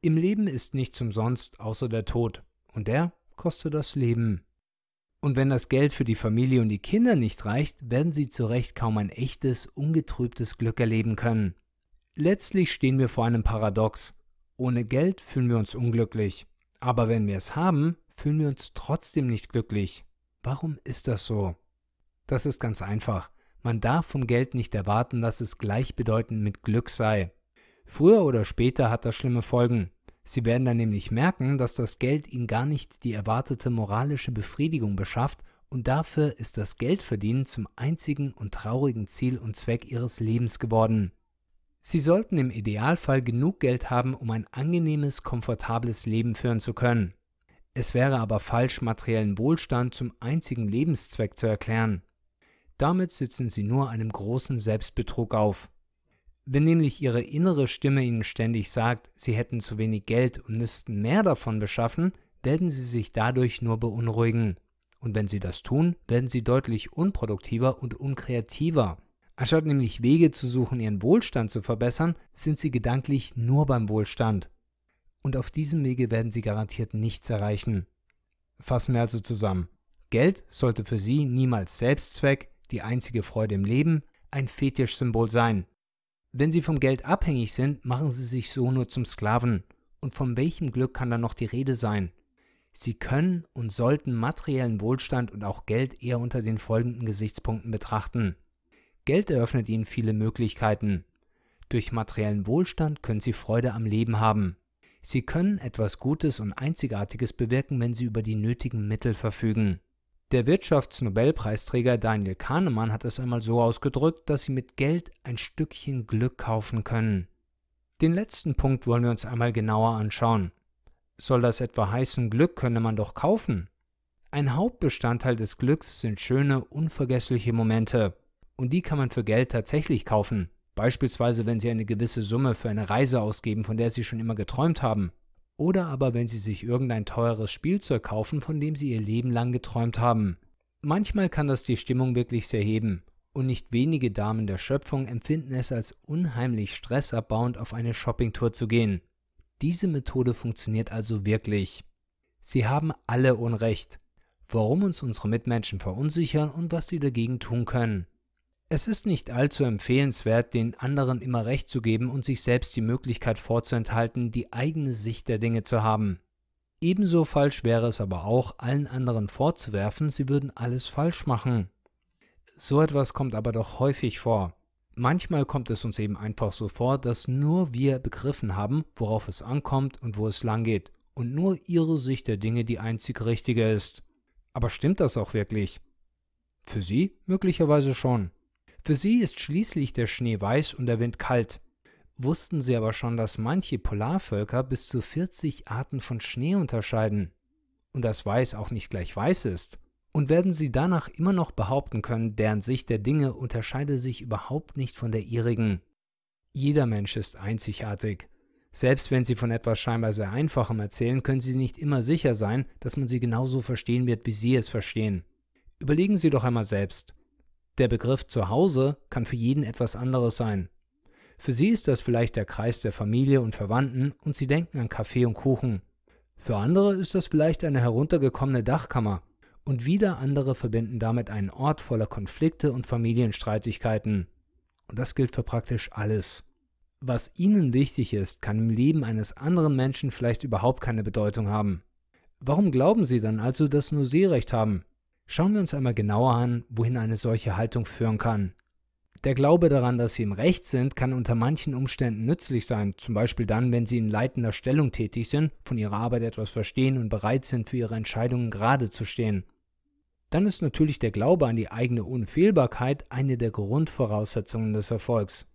Im Leben ist nichts umsonst außer der Tod, und der kostet das Leben. Und wenn das Geld für die Familie und die Kinder nicht reicht, werden sie zu Recht kaum ein echtes, ungetrübtes Glück erleben können. Letztlich stehen wir vor einem Paradox. Ohne Geld fühlen wir uns unglücklich. Aber wenn wir es haben, fühlen wir uns trotzdem nicht glücklich. Warum ist das so? Das ist ganz einfach. Man darf vom Geld nicht erwarten, dass es gleichbedeutend mit Glück sei. Früher oder später hat das schlimme Folgen. Sie werden dann nämlich merken, dass das Geld ihnen gar nicht die erwartete moralische Befriedigung beschafft und dafür ist das Geldverdienen zum einzigen und traurigen Ziel und Zweck ihres Lebens geworden. Sie sollten im Idealfall genug Geld haben, um ein angenehmes, komfortables Leben führen zu können. Es wäre aber falsch, materiellen Wohlstand zum einzigen Lebenszweck zu erklären. Damit sitzen sie nur einem großen Selbstbetrug auf. Wenn nämlich ihre innere Stimme ihnen ständig sagt, sie hätten zu wenig Geld und müssten mehr davon beschaffen, werden sie sich dadurch nur beunruhigen. Und wenn sie das tun, werden sie deutlich unproduktiver und unkreativer. Anstatt nämlich Wege zu suchen, ihren Wohlstand zu verbessern, sind sie gedanklich nur beim Wohlstand. Und auf diesem Wege werden sie garantiert nichts erreichen. Fassen wir also zusammen. Geld sollte für sie niemals Selbstzweck, die einzige Freude im Leben, ein Fetischsymbol sein. Wenn sie vom Geld abhängig sind, machen sie sich so nur zum Sklaven. Und von welchem Glück kann da noch die Rede sein? Sie können und sollten materiellen Wohlstand und auch Geld eher unter den folgenden Gesichtspunkten betrachten. Geld eröffnet ihnen viele Möglichkeiten. Durch materiellen Wohlstand können sie Freude am Leben haben. Sie können etwas Gutes und Einzigartiges bewirken, wenn sie über die nötigen Mittel verfügen. Der Wirtschaftsnobelpreisträger Daniel Kahnemann hat es einmal so ausgedrückt, dass Sie mit Geld ein Stückchen Glück kaufen können. Den letzten Punkt wollen wir uns einmal genauer anschauen. Soll das etwa heißen, Glück könne man doch kaufen? Ein Hauptbestandteil des Glücks sind schöne, unvergessliche Momente. Und die kann man für Geld tatsächlich kaufen. Beispielsweise, wenn Sie eine gewisse Summe für eine Reise ausgeben, von der Sie schon immer geträumt haben oder aber wenn sie sich irgendein teures Spielzeug kaufen, von dem sie ihr Leben lang geträumt haben. Manchmal kann das die Stimmung wirklich sehr heben, und nicht wenige Damen der Schöpfung empfinden es als unheimlich stressabbauend, auf eine Shoppingtour zu gehen. Diese Methode funktioniert also wirklich. Sie haben alle Unrecht. Warum uns unsere Mitmenschen verunsichern und was sie dagegen tun können. Es ist nicht allzu empfehlenswert, den anderen immer recht zu geben und sich selbst die Möglichkeit vorzuenthalten, die eigene Sicht der Dinge zu haben. Ebenso falsch wäre es aber auch, allen anderen vorzuwerfen, sie würden alles falsch machen. So etwas kommt aber doch häufig vor. Manchmal kommt es uns eben einfach so vor, dass nur wir begriffen haben, worauf es ankommt und wo es langgeht, und nur ihre Sicht der Dinge die einzig richtige ist. Aber stimmt das auch wirklich? Für sie möglicherweise schon. Für sie ist schließlich der Schnee weiß und der Wind kalt. Wussten sie aber schon, dass manche Polarvölker bis zu 40 Arten von Schnee unterscheiden. Und dass weiß auch nicht gleich weiß ist. Und werden sie danach immer noch behaupten können, deren Sicht der Dinge unterscheide sich überhaupt nicht von der ihrigen. Jeder Mensch ist einzigartig. Selbst wenn sie von etwas scheinbar sehr Einfachem erzählen, können sie nicht immer sicher sein, dass man sie genauso verstehen wird, wie sie es verstehen. Überlegen Sie doch einmal selbst, der Begriff Zuhause kann für jeden etwas anderes sein. Für sie ist das vielleicht der Kreis der Familie und Verwandten und sie denken an Kaffee und Kuchen. Für andere ist das vielleicht eine heruntergekommene Dachkammer. Und wieder andere verbinden damit einen Ort voller Konflikte und Familienstreitigkeiten. Und das gilt für praktisch alles. Was ihnen wichtig ist, kann im Leben eines anderen Menschen vielleicht überhaupt keine Bedeutung haben. Warum glauben sie dann also, dass nur sie recht haben? Schauen wir uns einmal genauer an, wohin eine solche Haltung führen kann. Der Glaube daran, dass sie im Recht sind, kann unter manchen Umständen nützlich sein, zum Beispiel dann, wenn sie in leitender Stellung tätig sind, von ihrer Arbeit etwas verstehen und bereit sind, für ihre Entscheidungen gerade zu stehen. Dann ist natürlich der Glaube an die eigene Unfehlbarkeit eine der Grundvoraussetzungen des Erfolgs.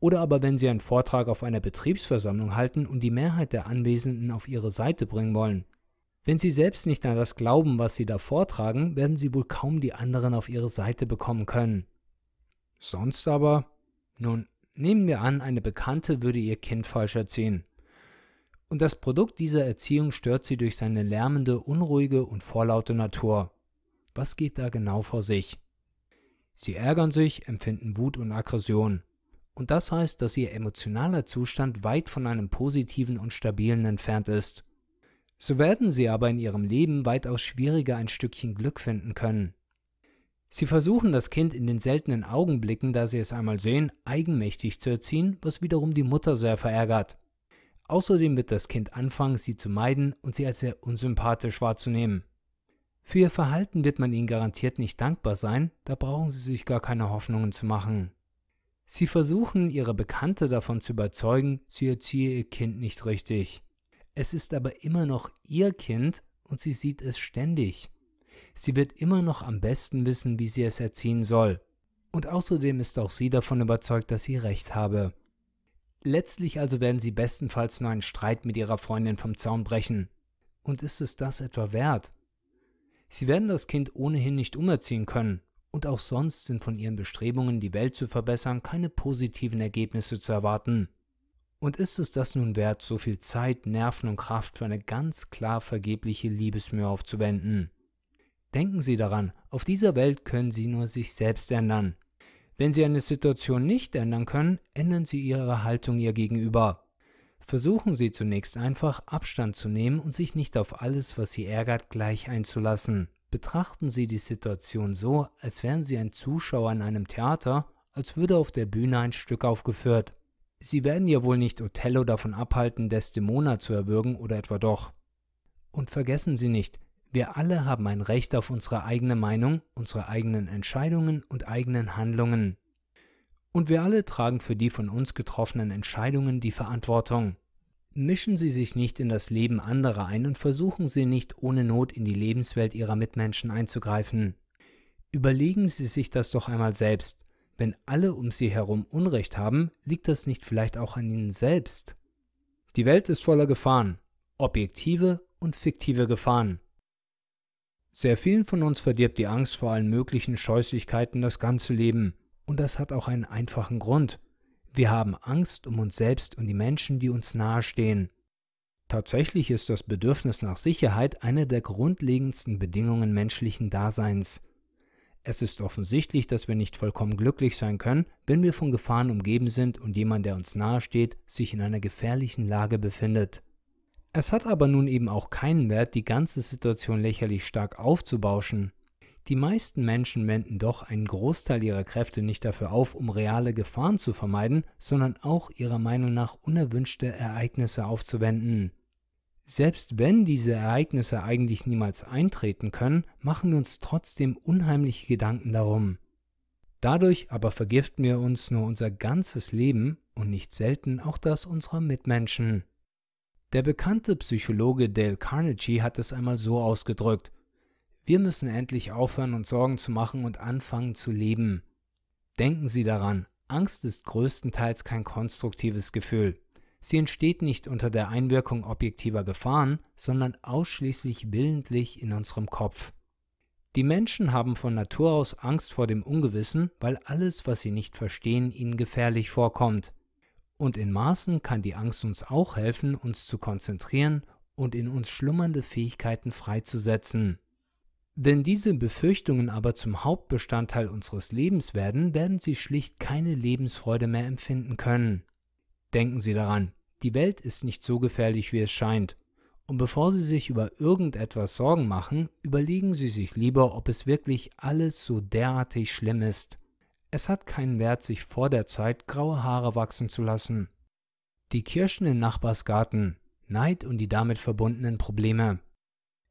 Oder aber wenn Sie einen Vortrag auf einer Betriebsversammlung halten und die Mehrheit der Anwesenden auf Ihre Seite bringen wollen. Wenn sie selbst nicht an das glauben, was sie da vortragen, werden sie wohl kaum die anderen auf ihre Seite bekommen können. Sonst aber? Nun, nehmen wir an, eine Bekannte würde ihr Kind falsch erziehen. Und das Produkt dieser Erziehung stört sie durch seine lärmende, unruhige und vorlaute Natur. Was geht da genau vor sich? Sie ärgern sich, empfinden Wut und Aggression. Und das heißt, dass ihr emotionaler Zustand weit von einem positiven und stabilen entfernt ist. So werden sie aber in ihrem Leben weitaus schwieriger ein Stückchen Glück finden können. Sie versuchen das Kind in den seltenen Augenblicken, da sie es einmal sehen, eigenmächtig zu erziehen, was wiederum die Mutter sehr verärgert. Außerdem wird das Kind anfangen, sie zu meiden und sie als sehr unsympathisch wahrzunehmen. Für ihr Verhalten wird man ihnen garantiert nicht dankbar sein, da brauchen sie sich gar keine Hoffnungen zu machen. Sie versuchen, ihre Bekannte davon zu überzeugen, sie erziehe ihr Kind nicht richtig. Es ist aber immer noch ihr Kind und sie sieht es ständig. Sie wird immer noch am besten wissen, wie sie es erziehen soll. Und außerdem ist auch sie davon überzeugt, dass sie recht habe. Letztlich also werden sie bestenfalls nur einen Streit mit ihrer Freundin vom Zaun brechen. Und ist es das etwa wert? Sie werden das Kind ohnehin nicht umerziehen können, und auch sonst sind von ihren Bestrebungen, die Welt zu verbessern, keine positiven Ergebnisse zu erwarten. Und ist es das nun wert, so viel Zeit, Nerven und Kraft für eine ganz klar vergebliche Liebesmühe aufzuwenden? Denken Sie daran, auf dieser Welt können Sie nur sich selbst ändern. Wenn Sie eine Situation nicht ändern können, ändern Sie Ihre Haltung ihr gegenüber. Versuchen Sie zunächst einfach Abstand zu nehmen und sich nicht auf alles, was Sie ärgert, gleich einzulassen. Betrachten Sie die Situation so, als wären Sie ein Zuschauer in einem Theater, als würde auf der Bühne ein Stück aufgeführt. Sie werden ja wohl nicht Othello davon abhalten, Desdemona zu erwürgen, oder etwa doch? Und vergessen Sie nicht, wir alle haben ein Recht auf unsere eigene Meinung, unsere eigenen Entscheidungen und eigenen Handlungen. Und wir alle tragen für die von uns getroffenen Entscheidungen die Verantwortung. Mischen Sie sich nicht in das Leben anderer ein und versuchen Sie nicht ohne Not in die Lebenswelt Ihrer Mitmenschen einzugreifen. Überlegen Sie sich das doch einmal selbst. Wenn alle um sie herum Unrecht haben, liegt das nicht vielleicht auch an ihnen selbst? Die Welt ist voller Gefahren, objektive und fiktive Gefahren. Sehr vielen von uns verdirbt die Angst vor allen möglichen Scheußlichkeiten das ganze Leben, und das hat auch einen einfachen Grund. Wir haben Angst um uns selbst und die Menschen, die uns nahestehen. Tatsächlich ist das Bedürfnis nach Sicherheit eine der grundlegendsten Bedingungen menschlichen Daseins. Es ist offensichtlich, dass wir nicht vollkommen glücklich sein können, wenn wir von Gefahren umgeben sind und jemand, der uns nahesteht, sich in einer gefährlichen Lage befindet. Es hat aber nun eben auch keinen Wert, die ganze Situation lächerlich stark aufzubauschen. Die meisten Menschen wenden doch einen Großteil ihrer Kräfte nicht dafür auf, um reale Gefahren zu vermeiden, sondern auch ihrer Meinung nach unerwünschte Ereignisse aufzuwenden. Selbst wenn diese Ereignisse eigentlich niemals eintreten können, machen wir uns trotzdem unheimliche Gedanken darum. Dadurch aber vergiften wir uns nur unser ganzes Leben und nicht selten auch das unserer Mitmenschen. Der bekannte Psychologe Dale Carnegie hat es einmal so ausgedrückt, wir müssen endlich aufhören, uns Sorgen zu machen und anfangen zu leben. Denken Sie daran, Angst ist größtenteils kein konstruktives Gefühl. Sie entsteht nicht unter der Einwirkung objektiver Gefahren, sondern ausschließlich willentlich in unserem Kopf. Die Menschen haben von Natur aus Angst vor dem Ungewissen, weil alles, was sie nicht verstehen, ihnen gefährlich vorkommt. Und in Maßen kann die Angst uns auch helfen, uns zu konzentrieren und in uns schlummernde Fähigkeiten freizusetzen. Wenn diese Befürchtungen aber zum Hauptbestandteil unseres Lebens werden, werden sie schlicht keine Lebensfreude mehr empfinden können. Denken Sie daran, die Welt ist nicht so gefährlich, wie es scheint. Und bevor Sie sich über irgendetwas Sorgen machen, überlegen Sie sich lieber, ob es wirklich alles so derartig schlimm ist. Es hat keinen Wert, sich vor der Zeit graue Haare wachsen zu lassen. Die Kirschen im Nachbarsgarten, Neid und die damit verbundenen Probleme.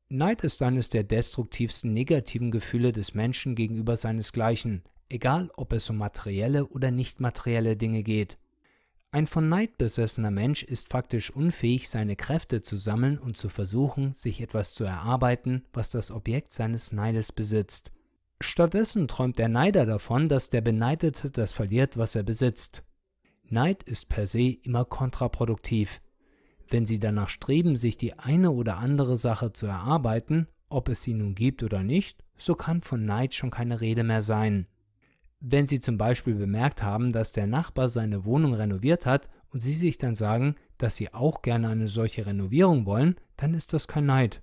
Neid ist eines der destruktivsten negativen Gefühle des Menschen gegenüber seinesgleichen, egal ob es um materielle oder nicht materielle Dinge geht. Ein von Neid besessener Mensch ist faktisch unfähig, seine Kräfte zu sammeln und zu versuchen, sich etwas zu erarbeiten, was das Objekt seines Neides besitzt. Stattdessen träumt der Neider davon, dass der Beneidete das verliert, was er besitzt. Neid ist per se immer kontraproduktiv. Wenn Sie danach streben, sich die eine oder andere Sache zu erarbeiten, ob es sie nun gibt oder nicht, so kann von Neid schon keine Rede mehr sein. Wenn Sie zum Beispiel bemerkt haben, dass der Nachbar seine Wohnung renoviert hat und Sie sich dann sagen, dass Sie auch gerne eine solche Renovierung wollen, dann ist das kein Neid.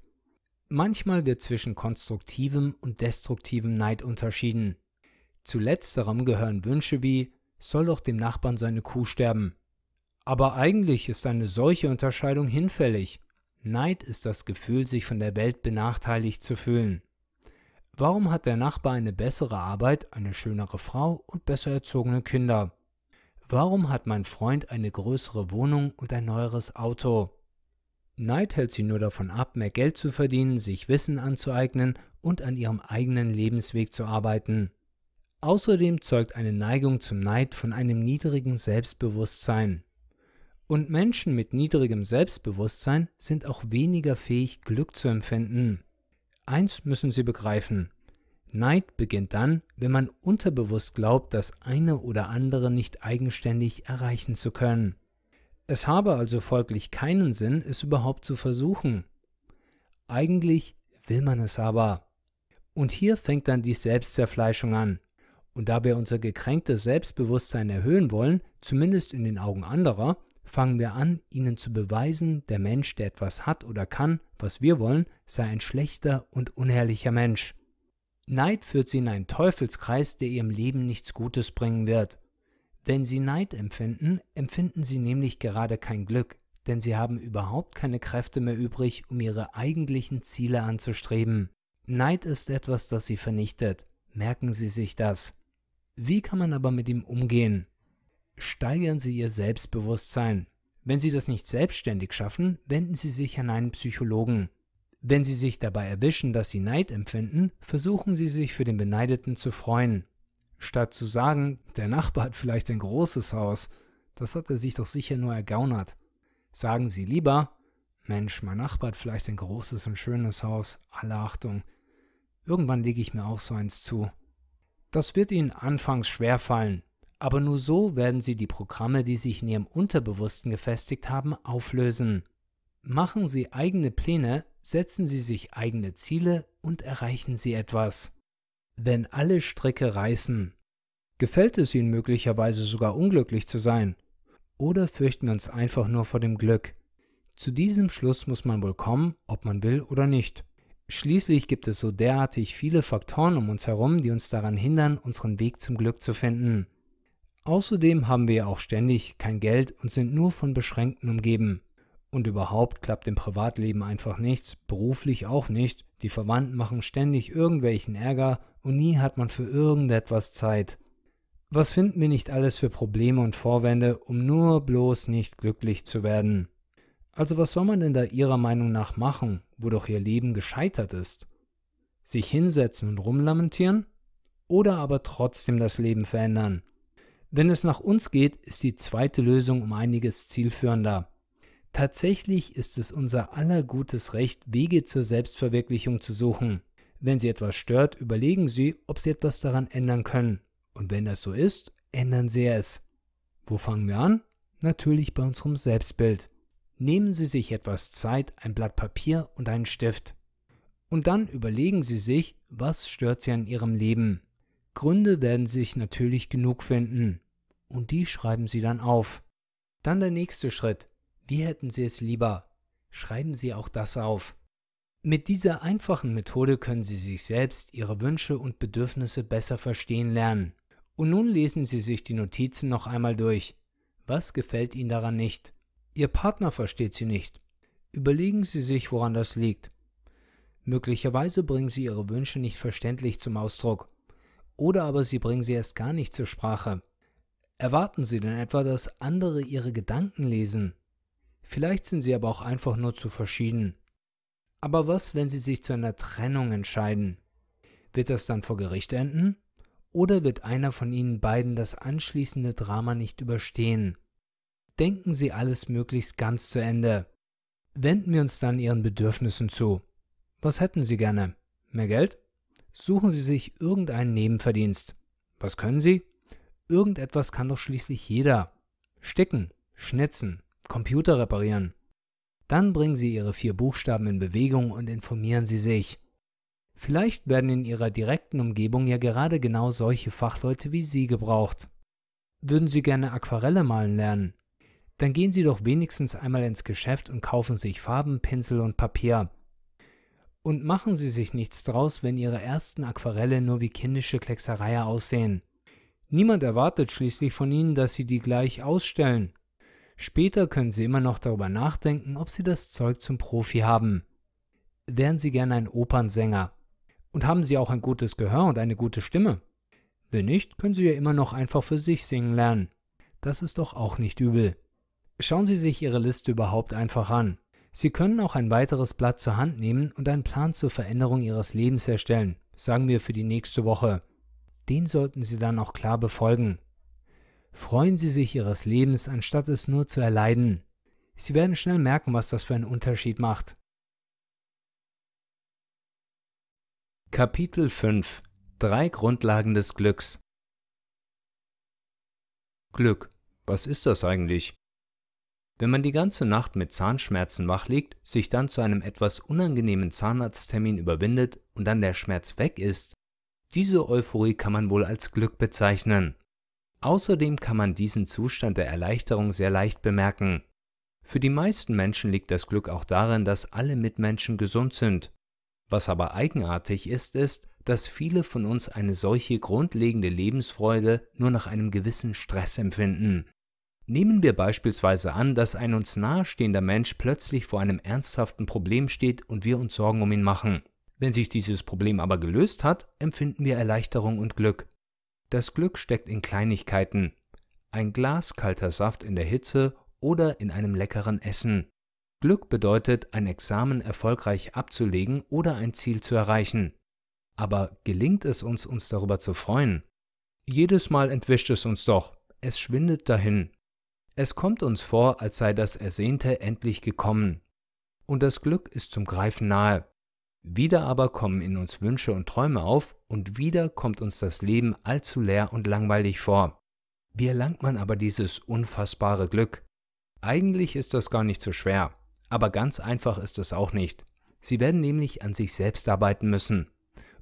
Manchmal wird zwischen konstruktivem und destruktivem Neid unterschieden. Zu letzterem gehören Wünsche wie soll doch dem Nachbarn seine Kuh sterben. Aber eigentlich ist eine solche Unterscheidung hinfällig. Neid ist das Gefühl, sich von der Welt benachteiligt zu fühlen. Warum hat der Nachbar eine bessere Arbeit, eine schönere Frau und besser erzogene Kinder? Warum hat mein Freund eine größere Wohnung und ein neueres Auto? Neid hält sie nur davon ab, mehr Geld zu verdienen, sich Wissen anzueignen und an ihrem eigenen Lebensweg zu arbeiten. Außerdem zeugt eine Neigung zum Neid von einem niedrigen Selbstbewusstsein. Und Menschen mit niedrigem Selbstbewusstsein sind auch weniger fähig, Glück zu empfinden. Eins müssen Sie begreifen. Neid beginnt dann, wenn man unterbewusst glaubt, das eine oder andere nicht eigenständig erreichen zu können. Es habe also folglich keinen Sinn, es überhaupt zu versuchen. Eigentlich will man es aber. Und hier fängt dann die Selbstzerfleischung an. Und da wir unser gekränktes Selbstbewusstsein erhöhen wollen, zumindest in den Augen anderer, fangen wir an, ihnen zu beweisen, der Mensch, der etwas hat oder kann, was wir wollen, sei ein schlechter und unherrlicher Mensch. Neid führt sie in einen Teufelskreis, der ihrem Leben nichts Gutes bringen wird. Wenn sie Neid empfinden, empfinden sie nämlich gerade kein Glück, denn sie haben überhaupt keine Kräfte mehr übrig, um ihre eigentlichen Ziele anzustreben. Neid ist etwas, das sie vernichtet. Merken Sie sich das. Wie kann man aber mit ihm umgehen? Steigern Sie Ihr Selbstbewusstsein. Wenn Sie das nicht selbstständig schaffen, wenden Sie sich an einen Psychologen. Wenn Sie sich dabei erwischen, dass Sie Neid empfinden, versuchen Sie sich für den Beneideten zu freuen. Statt zu sagen, der Nachbar hat vielleicht ein großes Haus, das hat er sich doch sicher nur ergaunert. Sagen Sie lieber, Mensch, mein Nachbar hat vielleicht ein großes und schönes Haus, alle Achtung. Irgendwann lege ich mir auch so eins zu. Das wird Ihnen anfangs schwer fallen, aber nur so werden Sie die Programme, die sich in Ihrem Unterbewussten gefestigt haben, auflösen. Machen Sie eigene Pläne, setzen Sie sich eigene Ziele und erreichen Sie etwas. Wenn alle Stricke reißen, gefällt es Ihnen möglicherweise sogar unglücklich zu sein? Oder fürchten wir uns einfach nur vor dem Glück? Zu diesem Schluss muss man wohl kommen, ob man will oder nicht. Schließlich gibt es so derartig viele Faktoren um uns herum, die uns daran hindern, unseren Weg zum Glück zu finden. Außerdem haben wir auch ständig kein Geld und sind nur von Beschränkten umgeben. Und überhaupt klappt im Privatleben einfach nichts, beruflich auch nicht. Die Verwandten machen ständig irgendwelchen Ärger und nie hat man für irgendetwas Zeit. Was finden wir nicht alles für Probleme und Vorwände, um nur bloß nicht glücklich zu werden? Also was soll man denn da Ihrer Meinung nach machen, wo doch Ihr Leben gescheitert ist? Sich hinsetzen und rumlamentieren? Oder aber trotzdem das Leben verändern? Wenn es nach uns geht, ist die zweite Lösung um einiges zielführender. Tatsächlich ist es unser aller gutes Recht, Wege zur Selbstverwirklichung zu suchen. Wenn Sie etwas stört, überlegen Sie, ob Sie etwas daran ändern können. Und wenn das so ist, ändern Sie es. Wo fangen wir an? Natürlich bei unserem Selbstbild. Nehmen Sie sich etwas Zeit, ein Blatt Papier und einen Stift. Und dann überlegen Sie sich, was stört Sie an Ihrem Leben. Gründe werden sich natürlich genug finden. Und die schreiben Sie dann auf. Dann der nächste Schritt. Wie hätten Sie es lieber? Schreiben Sie auch das auf. Mit dieser einfachen Methode können Sie sich selbst, Ihre Wünsche und Bedürfnisse besser verstehen lernen. Und nun lesen Sie sich die Notizen noch einmal durch. Was gefällt Ihnen daran nicht? Ihr Partner versteht Sie nicht. Überlegen Sie sich, woran das liegt. Möglicherweise bringen Sie Ihre Wünsche nicht verständlich zum Ausdruck. Oder aber Sie bringen sie erst gar nicht zur Sprache. Erwarten Sie denn etwa, dass andere Ihre Gedanken lesen? Vielleicht sind sie aber auch einfach nur zu verschieden. Aber was, wenn sie sich zu einer Trennung entscheiden? Wird das dann vor Gericht enden? Oder wird einer von ihnen beiden das anschließende Drama nicht überstehen? Denken Sie alles möglichst ganz zu Ende. Wenden wir uns dann Ihren Bedürfnissen zu. Was hätten Sie gerne? Mehr Geld? Suchen Sie sich irgendeinen Nebenverdienst. Was können Sie? Irgendetwas kann doch schließlich jeder. Sticken, schnitzen, Computer reparieren. Dann bringen Sie Ihre vier Buchstaben in Bewegung und informieren Sie sich. Vielleicht werden in Ihrer direkten Umgebung ja gerade genau solche Fachleute wie Sie gebraucht. Würden Sie gerne Aquarelle malen lernen? Dann gehen Sie doch wenigstens einmal ins Geschäft und kaufen sich Farben, Pinsel und Papier. Und machen Sie sich nichts draus, wenn Ihre ersten Aquarelle nur wie kindische Kleckserei aussehen. Niemand erwartet schließlich von Ihnen, dass Sie die gleich ausstellen. Später können Sie immer noch darüber nachdenken, ob Sie das Zeug zum Profi haben. Wären Sie gerne ein Opernsänger? Und haben Sie auch ein gutes Gehör und eine gute Stimme? Wenn nicht, können Sie ja immer noch einfach für sich singen lernen. Das ist doch auch nicht übel. Schauen Sie sich Ihre Liste überhaupt einfach an. Sie können auch ein weiteres Blatt zur Hand nehmen und einen Plan zur Veränderung Ihres Lebens erstellen, sagen wir für die nächste Woche. Den sollten Sie dann auch klar befolgen. Freuen Sie sich Ihres Lebens, anstatt es nur zu erleiden. Sie werden schnell merken, was das für einen Unterschied macht. Kapitel 5 Drei Grundlagen des Glücks Glück. Was ist das eigentlich? Wenn man die ganze Nacht mit Zahnschmerzen wach liegt, sich dann zu einem etwas unangenehmen Zahnarzttermin überwindet und dann der Schmerz weg ist, diese Euphorie kann man wohl als Glück bezeichnen. Außerdem kann man diesen Zustand der Erleichterung sehr leicht bemerken. Für die meisten Menschen liegt das Glück auch darin, dass alle Mitmenschen gesund sind. Was aber eigenartig ist, ist, dass viele von uns eine solche grundlegende Lebensfreude nur nach einem gewissen Stress empfinden. Nehmen wir beispielsweise an, dass ein uns nahestehender Mensch plötzlich vor einem ernsthaften Problem steht und wir uns Sorgen um ihn machen. Wenn sich dieses Problem aber gelöst hat, empfinden wir Erleichterung und Glück. Das Glück steckt in Kleinigkeiten. Ein Glas kalter Saft in der Hitze oder in einem leckeren Essen. Glück bedeutet, ein Examen erfolgreich abzulegen oder ein Ziel zu erreichen. Aber gelingt es uns, uns darüber zu freuen? Jedes Mal entwischt es uns doch, es schwindet dahin. Es kommt uns vor, als sei das Ersehnte endlich gekommen. Und das Glück ist zum Greifen nahe. Wieder aber kommen in uns Wünsche und Träume auf und wieder kommt uns das Leben allzu leer und langweilig vor. Wie erlangt man aber dieses unfassbare Glück? Eigentlich ist das gar nicht so schwer, aber ganz einfach ist es auch nicht. Sie werden nämlich an sich selbst arbeiten müssen.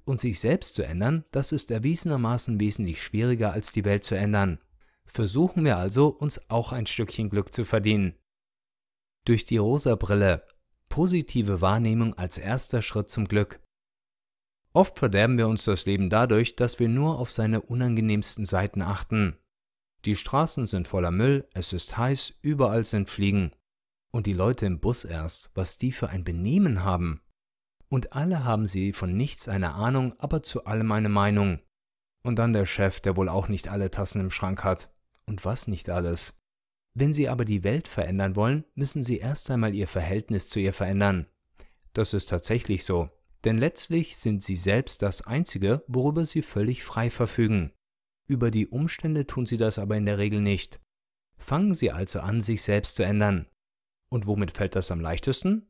Und sich selbst zu ändern, das ist erwiesenermaßen wesentlich schwieriger als die Welt zu ändern. Versuchen wir also, uns auch ein Stückchen Glück zu verdienen. Durch die rosa Brille positive Wahrnehmung als erster Schritt zum Glück. Oft verderben wir uns das Leben dadurch, dass wir nur auf seine unangenehmsten Seiten achten. Die Straßen sind voller Müll, es ist heiß, überall sind Fliegen. Und die Leute im Bus erst, was die für ein Benehmen haben. Und alle haben sie von nichts eine Ahnung, aber zu allem eine Meinung. Und dann der Chef, der wohl auch nicht alle Tassen im Schrank hat. Und was nicht alles. Wenn Sie aber die Welt verändern wollen, müssen Sie erst einmal Ihr Verhältnis zu ihr verändern. Das ist tatsächlich so, denn letztlich sind Sie selbst das Einzige, worüber Sie völlig frei verfügen. Über die Umstände tun Sie das aber in der Regel nicht. Fangen Sie also an, sich selbst zu ändern. Und womit fällt das am leichtesten?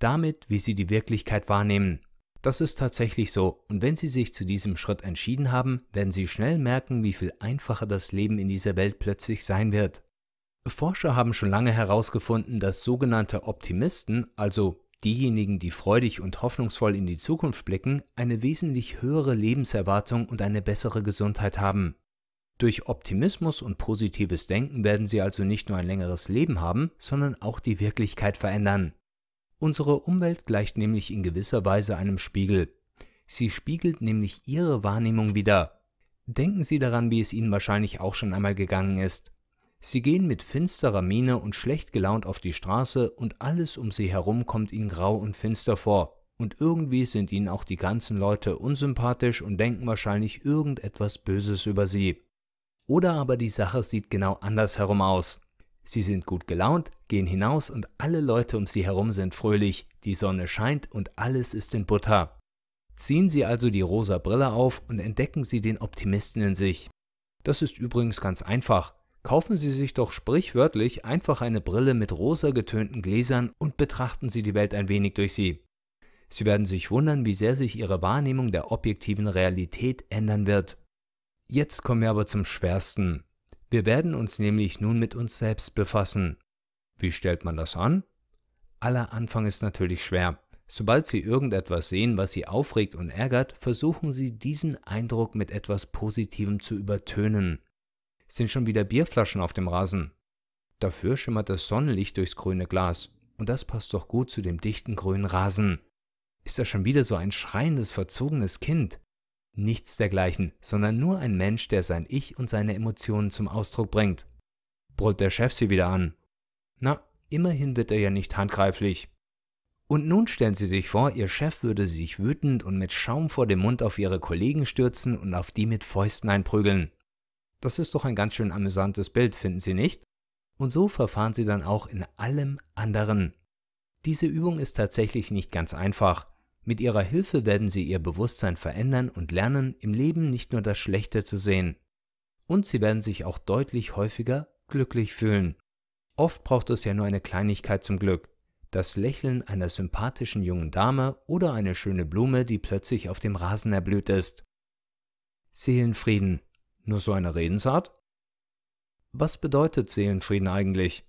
Damit, wie Sie die Wirklichkeit wahrnehmen. Das ist tatsächlich so, und wenn Sie sich zu diesem Schritt entschieden haben, werden Sie schnell merken, wie viel einfacher das Leben in dieser Welt plötzlich sein wird. Forscher haben schon lange herausgefunden, dass sogenannte Optimisten, also diejenigen, die freudig und hoffnungsvoll in die Zukunft blicken, eine wesentlich höhere Lebenserwartung und eine bessere Gesundheit haben. Durch Optimismus und positives Denken werden sie also nicht nur ein längeres Leben haben, sondern auch die Wirklichkeit verändern. Unsere Umwelt gleicht nämlich in gewisser Weise einem Spiegel. Sie spiegelt nämlich Ihre Wahrnehmung wider. Denken Sie daran, wie es Ihnen wahrscheinlich auch schon einmal gegangen ist. Sie gehen mit finsterer Miene und schlecht gelaunt auf die Straße und alles um sie herum kommt ihnen grau und finster vor. Und irgendwie sind ihnen auch die ganzen Leute unsympathisch und denken wahrscheinlich irgendetwas Böses über sie. Oder aber die Sache sieht genau andersherum aus. Sie sind gut gelaunt, gehen hinaus und alle Leute um sie herum sind fröhlich, die Sonne scheint und alles ist in Butter. Ziehen Sie also die rosa Brille auf und entdecken Sie den Optimisten in sich. Das ist übrigens ganz einfach. Kaufen Sie sich doch sprichwörtlich einfach eine Brille mit rosa getönten Gläsern und betrachten Sie die Welt ein wenig durch sie. Sie werden sich wundern, wie sehr sich Ihre Wahrnehmung der objektiven Realität ändern wird. Jetzt kommen wir aber zum Schwersten. Wir werden uns nämlich nun mit uns selbst befassen. Wie stellt man das an? Aller Anfang ist natürlich schwer. Sobald Sie irgendetwas sehen, was Sie aufregt und ärgert, versuchen Sie diesen Eindruck mit etwas Positivem zu übertönen sind schon wieder Bierflaschen auf dem Rasen. Dafür schimmert das Sonnenlicht durchs grüne Glas. Und das passt doch gut zu dem dichten grünen Rasen. Ist das schon wieder so ein schreiendes, verzogenes Kind? Nichts dergleichen, sondern nur ein Mensch, der sein Ich und seine Emotionen zum Ausdruck bringt. Brüllt der Chef sie wieder an. Na, immerhin wird er ja nicht handgreiflich. Und nun stellen Sie sich vor, Ihr Chef würde sich wütend und mit Schaum vor dem Mund auf Ihre Kollegen stürzen und auf die mit Fäusten einprügeln. Das ist doch ein ganz schön amüsantes Bild, finden Sie nicht? Und so verfahren Sie dann auch in allem anderen. Diese Übung ist tatsächlich nicht ganz einfach. Mit ihrer Hilfe werden Sie Ihr Bewusstsein verändern und lernen, im Leben nicht nur das Schlechte zu sehen. Und Sie werden sich auch deutlich häufiger glücklich fühlen. Oft braucht es ja nur eine Kleinigkeit zum Glück. Das Lächeln einer sympathischen jungen Dame oder eine schöne Blume, die plötzlich auf dem Rasen erblüht ist. Seelenfrieden. Nur so eine Redensart? Was bedeutet Seelenfrieden eigentlich?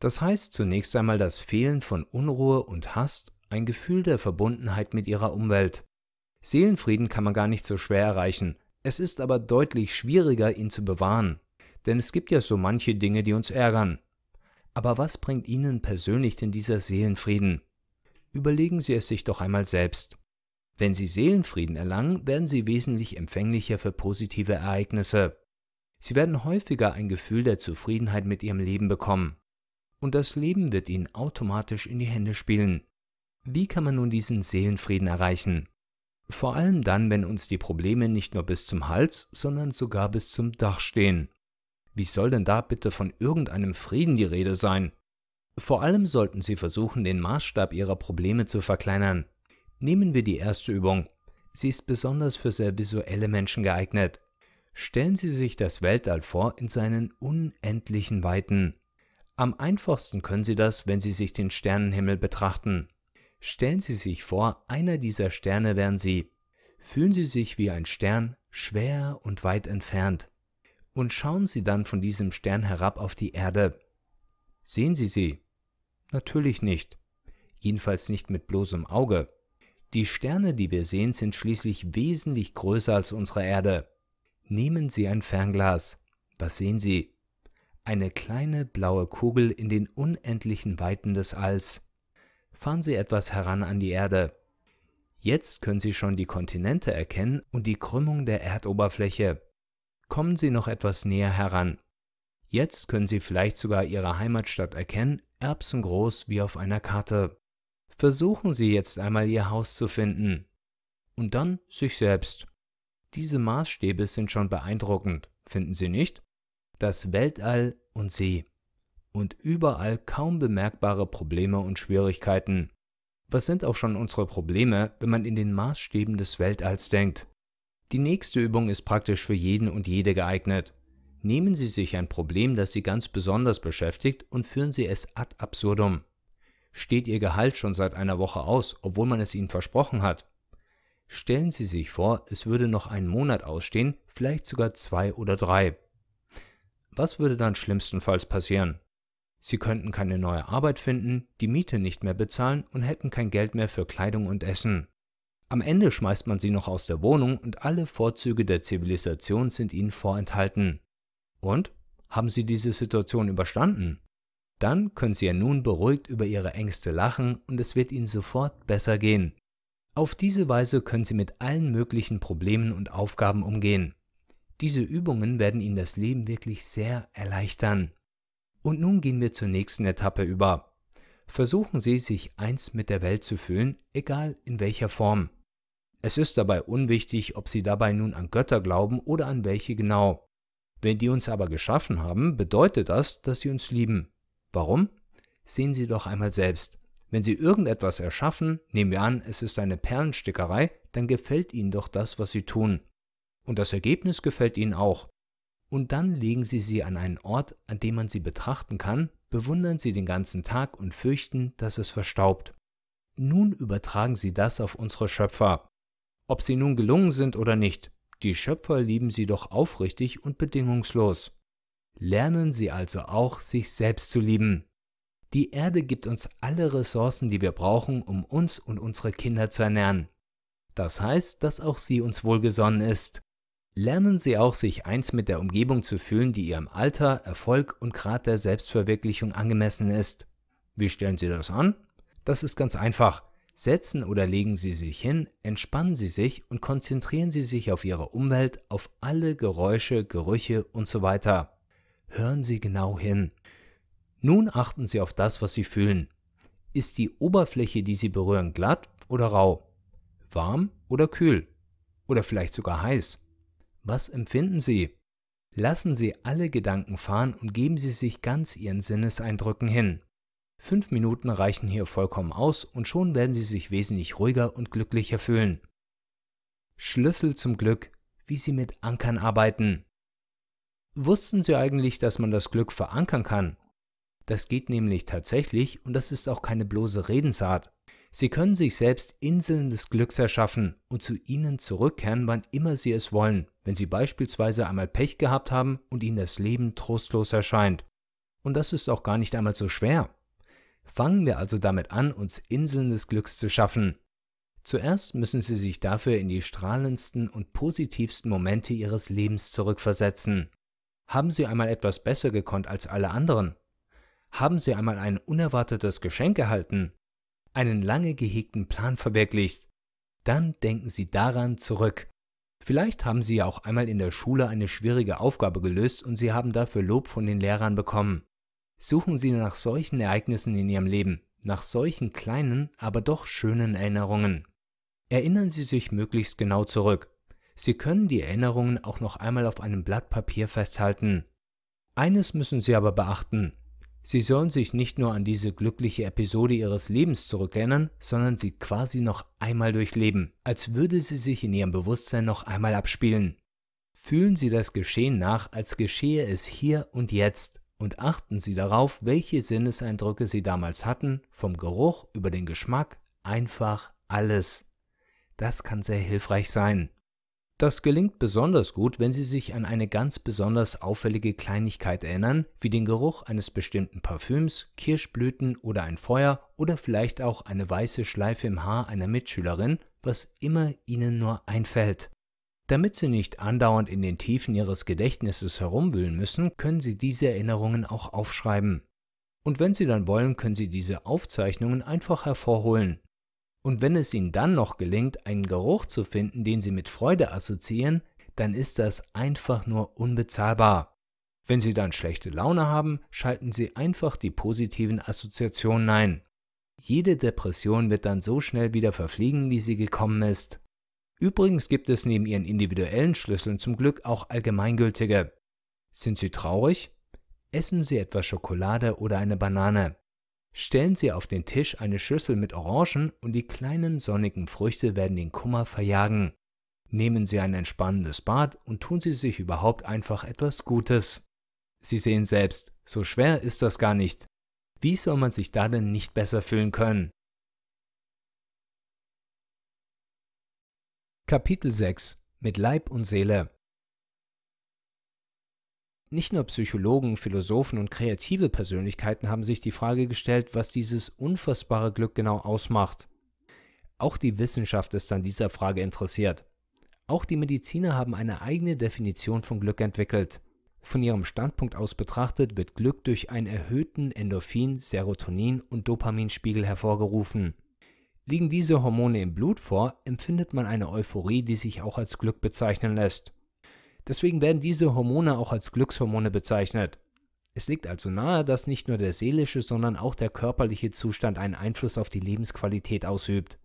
Das heißt zunächst einmal das Fehlen von Unruhe und Hast, ein Gefühl der Verbundenheit mit ihrer Umwelt. Seelenfrieden kann man gar nicht so schwer erreichen, es ist aber deutlich schwieriger, ihn zu bewahren, denn es gibt ja so manche Dinge, die uns ärgern. Aber was bringt Ihnen persönlich denn dieser Seelenfrieden? Überlegen Sie es sich doch einmal selbst. Wenn sie Seelenfrieden erlangen, werden sie wesentlich empfänglicher für positive Ereignisse. Sie werden häufiger ein Gefühl der Zufriedenheit mit ihrem Leben bekommen. Und das Leben wird ihnen automatisch in die Hände spielen. Wie kann man nun diesen Seelenfrieden erreichen? Vor allem dann, wenn uns die Probleme nicht nur bis zum Hals, sondern sogar bis zum Dach stehen. Wie soll denn da bitte von irgendeinem Frieden die Rede sein? Vor allem sollten Sie versuchen, den Maßstab Ihrer Probleme zu verkleinern. Nehmen wir die erste Übung. Sie ist besonders für sehr visuelle Menschen geeignet. Stellen Sie sich das Weltall vor in seinen unendlichen Weiten. Am einfachsten können Sie das, wenn Sie sich den Sternenhimmel betrachten. Stellen Sie sich vor, einer dieser Sterne wären Sie. Fühlen Sie sich wie ein Stern, schwer und weit entfernt. Und schauen Sie dann von diesem Stern herab auf die Erde. Sehen Sie sie? Natürlich nicht. Jedenfalls nicht mit bloßem Auge. Die Sterne, die wir sehen, sind schließlich wesentlich größer als unsere Erde. Nehmen Sie ein Fernglas. Was sehen Sie? Eine kleine blaue Kugel in den unendlichen Weiten des Alls. Fahren Sie etwas heran an die Erde. Jetzt können Sie schon die Kontinente erkennen und die Krümmung der Erdoberfläche. Kommen Sie noch etwas näher heran. Jetzt können Sie vielleicht sogar Ihre Heimatstadt erkennen, erbsengroß wie auf einer Karte. Versuchen Sie jetzt einmal Ihr Haus zu finden. Und dann sich selbst. Diese Maßstäbe sind schon beeindruckend, finden Sie nicht? Das Weltall und Sie. Und überall kaum bemerkbare Probleme und Schwierigkeiten. Was sind auch schon unsere Probleme, wenn man in den Maßstäben des Weltalls denkt? Die nächste Übung ist praktisch für jeden und jede geeignet. Nehmen Sie sich ein Problem, das Sie ganz besonders beschäftigt und führen Sie es ad absurdum steht Ihr Gehalt schon seit einer Woche aus, obwohl man es Ihnen versprochen hat. Stellen Sie sich vor, es würde noch einen Monat ausstehen, vielleicht sogar zwei oder drei. Was würde dann schlimmstenfalls passieren? Sie könnten keine neue Arbeit finden, die Miete nicht mehr bezahlen und hätten kein Geld mehr für Kleidung und Essen. Am Ende schmeißt man sie noch aus der Wohnung und alle Vorzüge der Zivilisation sind ihnen vorenthalten. Und? Haben sie diese Situation überstanden? Dann können Sie ja nun beruhigt über Ihre Ängste lachen und es wird Ihnen sofort besser gehen. Auf diese Weise können Sie mit allen möglichen Problemen und Aufgaben umgehen. Diese Übungen werden Ihnen das Leben wirklich sehr erleichtern. Und nun gehen wir zur nächsten Etappe über. Versuchen Sie, sich eins mit der Welt zu fühlen, egal in welcher Form. Es ist dabei unwichtig, ob Sie dabei nun an Götter glauben oder an welche genau. Wenn die uns aber geschaffen haben, bedeutet das, dass sie uns lieben. Warum? Sehen Sie doch einmal selbst. Wenn Sie irgendetwas erschaffen, nehmen wir an, es ist eine Perlenstickerei, dann gefällt Ihnen doch das, was Sie tun. Und das Ergebnis gefällt Ihnen auch. Und dann legen Sie sie an einen Ort, an dem man sie betrachten kann, bewundern Sie den ganzen Tag und fürchten, dass es verstaubt. Nun übertragen Sie das auf unsere Schöpfer. Ob sie nun gelungen sind oder nicht, die Schöpfer lieben Sie doch aufrichtig und bedingungslos. Lernen Sie also auch, sich selbst zu lieben. Die Erde gibt uns alle Ressourcen, die wir brauchen, um uns und unsere Kinder zu ernähren. Das heißt, dass auch sie uns wohlgesonnen ist. Lernen Sie auch, sich eins mit der Umgebung zu fühlen, die Ihrem Alter, Erfolg und Grad der Selbstverwirklichung angemessen ist. Wie stellen Sie das an? Das ist ganz einfach. Setzen oder legen Sie sich hin, entspannen Sie sich und konzentrieren Sie sich auf Ihre Umwelt, auf alle Geräusche, Gerüche und so weiter. Hören Sie genau hin. Nun achten Sie auf das, was Sie fühlen. Ist die Oberfläche, die Sie berühren, glatt oder rau? Warm oder kühl? Oder vielleicht sogar heiß? Was empfinden Sie? Lassen Sie alle Gedanken fahren und geben Sie sich ganz Ihren Sinneseindrücken hin. Fünf Minuten reichen hier vollkommen aus und schon werden Sie sich wesentlich ruhiger und glücklicher fühlen. Schlüssel zum Glück, wie Sie mit Ankern arbeiten. Wussten Sie eigentlich, dass man das Glück verankern kann? Das geht nämlich tatsächlich und das ist auch keine bloße Redensart. Sie können sich selbst Inseln des Glücks erschaffen und zu ihnen zurückkehren, wann immer sie es wollen, wenn sie beispielsweise einmal Pech gehabt haben und ihnen das Leben trostlos erscheint. Und das ist auch gar nicht einmal so schwer. Fangen wir also damit an, uns Inseln des Glücks zu schaffen. Zuerst müssen Sie sich dafür in die strahlendsten und positivsten Momente Ihres Lebens zurückversetzen. Haben Sie einmal etwas besser gekonnt als alle anderen? Haben Sie einmal ein unerwartetes Geschenk erhalten? Einen lange gehegten Plan verwirklicht? Dann denken Sie daran zurück. Vielleicht haben Sie ja auch einmal in der Schule eine schwierige Aufgabe gelöst und Sie haben dafür Lob von den Lehrern bekommen. Suchen Sie nach solchen Ereignissen in Ihrem Leben, nach solchen kleinen, aber doch schönen Erinnerungen. Erinnern Sie sich möglichst genau zurück Sie können die Erinnerungen auch noch einmal auf einem Blatt Papier festhalten. Eines müssen Sie aber beachten. Sie sollen sich nicht nur an diese glückliche Episode Ihres Lebens zurückerinnern, sondern sie quasi noch einmal durchleben, als würde sie sich in Ihrem Bewusstsein noch einmal abspielen. Fühlen Sie das Geschehen nach, als geschehe es hier und jetzt und achten Sie darauf, welche Sinneseindrücke Sie damals hatten, vom Geruch über den Geschmack, einfach alles. Das kann sehr hilfreich sein. Das gelingt besonders gut, wenn Sie sich an eine ganz besonders auffällige Kleinigkeit erinnern, wie den Geruch eines bestimmten Parfüms, Kirschblüten oder ein Feuer oder vielleicht auch eine weiße Schleife im Haar einer Mitschülerin, was immer Ihnen nur einfällt. Damit Sie nicht andauernd in den Tiefen Ihres Gedächtnisses herumwühlen müssen, können Sie diese Erinnerungen auch aufschreiben. Und wenn Sie dann wollen, können Sie diese Aufzeichnungen einfach hervorholen. Und wenn es ihnen dann noch gelingt, einen Geruch zu finden, den sie mit Freude assoziieren, dann ist das einfach nur unbezahlbar. Wenn sie dann schlechte Laune haben, schalten sie einfach die positiven Assoziationen ein. Jede Depression wird dann so schnell wieder verfliegen, wie sie gekommen ist. Übrigens gibt es neben ihren individuellen Schlüsseln zum Glück auch allgemeingültige. Sind sie traurig? Essen sie etwas Schokolade oder eine Banane. Stellen Sie auf den Tisch eine Schüssel mit Orangen und die kleinen sonnigen Früchte werden den Kummer verjagen. Nehmen Sie ein entspannendes Bad und tun Sie sich überhaupt einfach etwas Gutes. Sie sehen selbst, so schwer ist das gar nicht. Wie soll man sich da denn nicht besser fühlen können? Kapitel 6 Mit Leib und Seele nicht nur Psychologen, Philosophen und kreative Persönlichkeiten haben sich die Frage gestellt, was dieses unfassbare Glück genau ausmacht. Auch die Wissenschaft ist an dieser Frage interessiert. Auch die Mediziner haben eine eigene Definition von Glück entwickelt. Von ihrem Standpunkt aus betrachtet wird Glück durch einen erhöhten Endorphin-, Serotonin- und Dopaminspiegel hervorgerufen. Liegen diese Hormone im Blut vor, empfindet man eine Euphorie, die sich auch als Glück bezeichnen lässt. Deswegen werden diese Hormone auch als Glückshormone bezeichnet. Es liegt also nahe, dass nicht nur der seelische, sondern auch der körperliche Zustand einen Einfluss auf die Lebensqualität ausübt.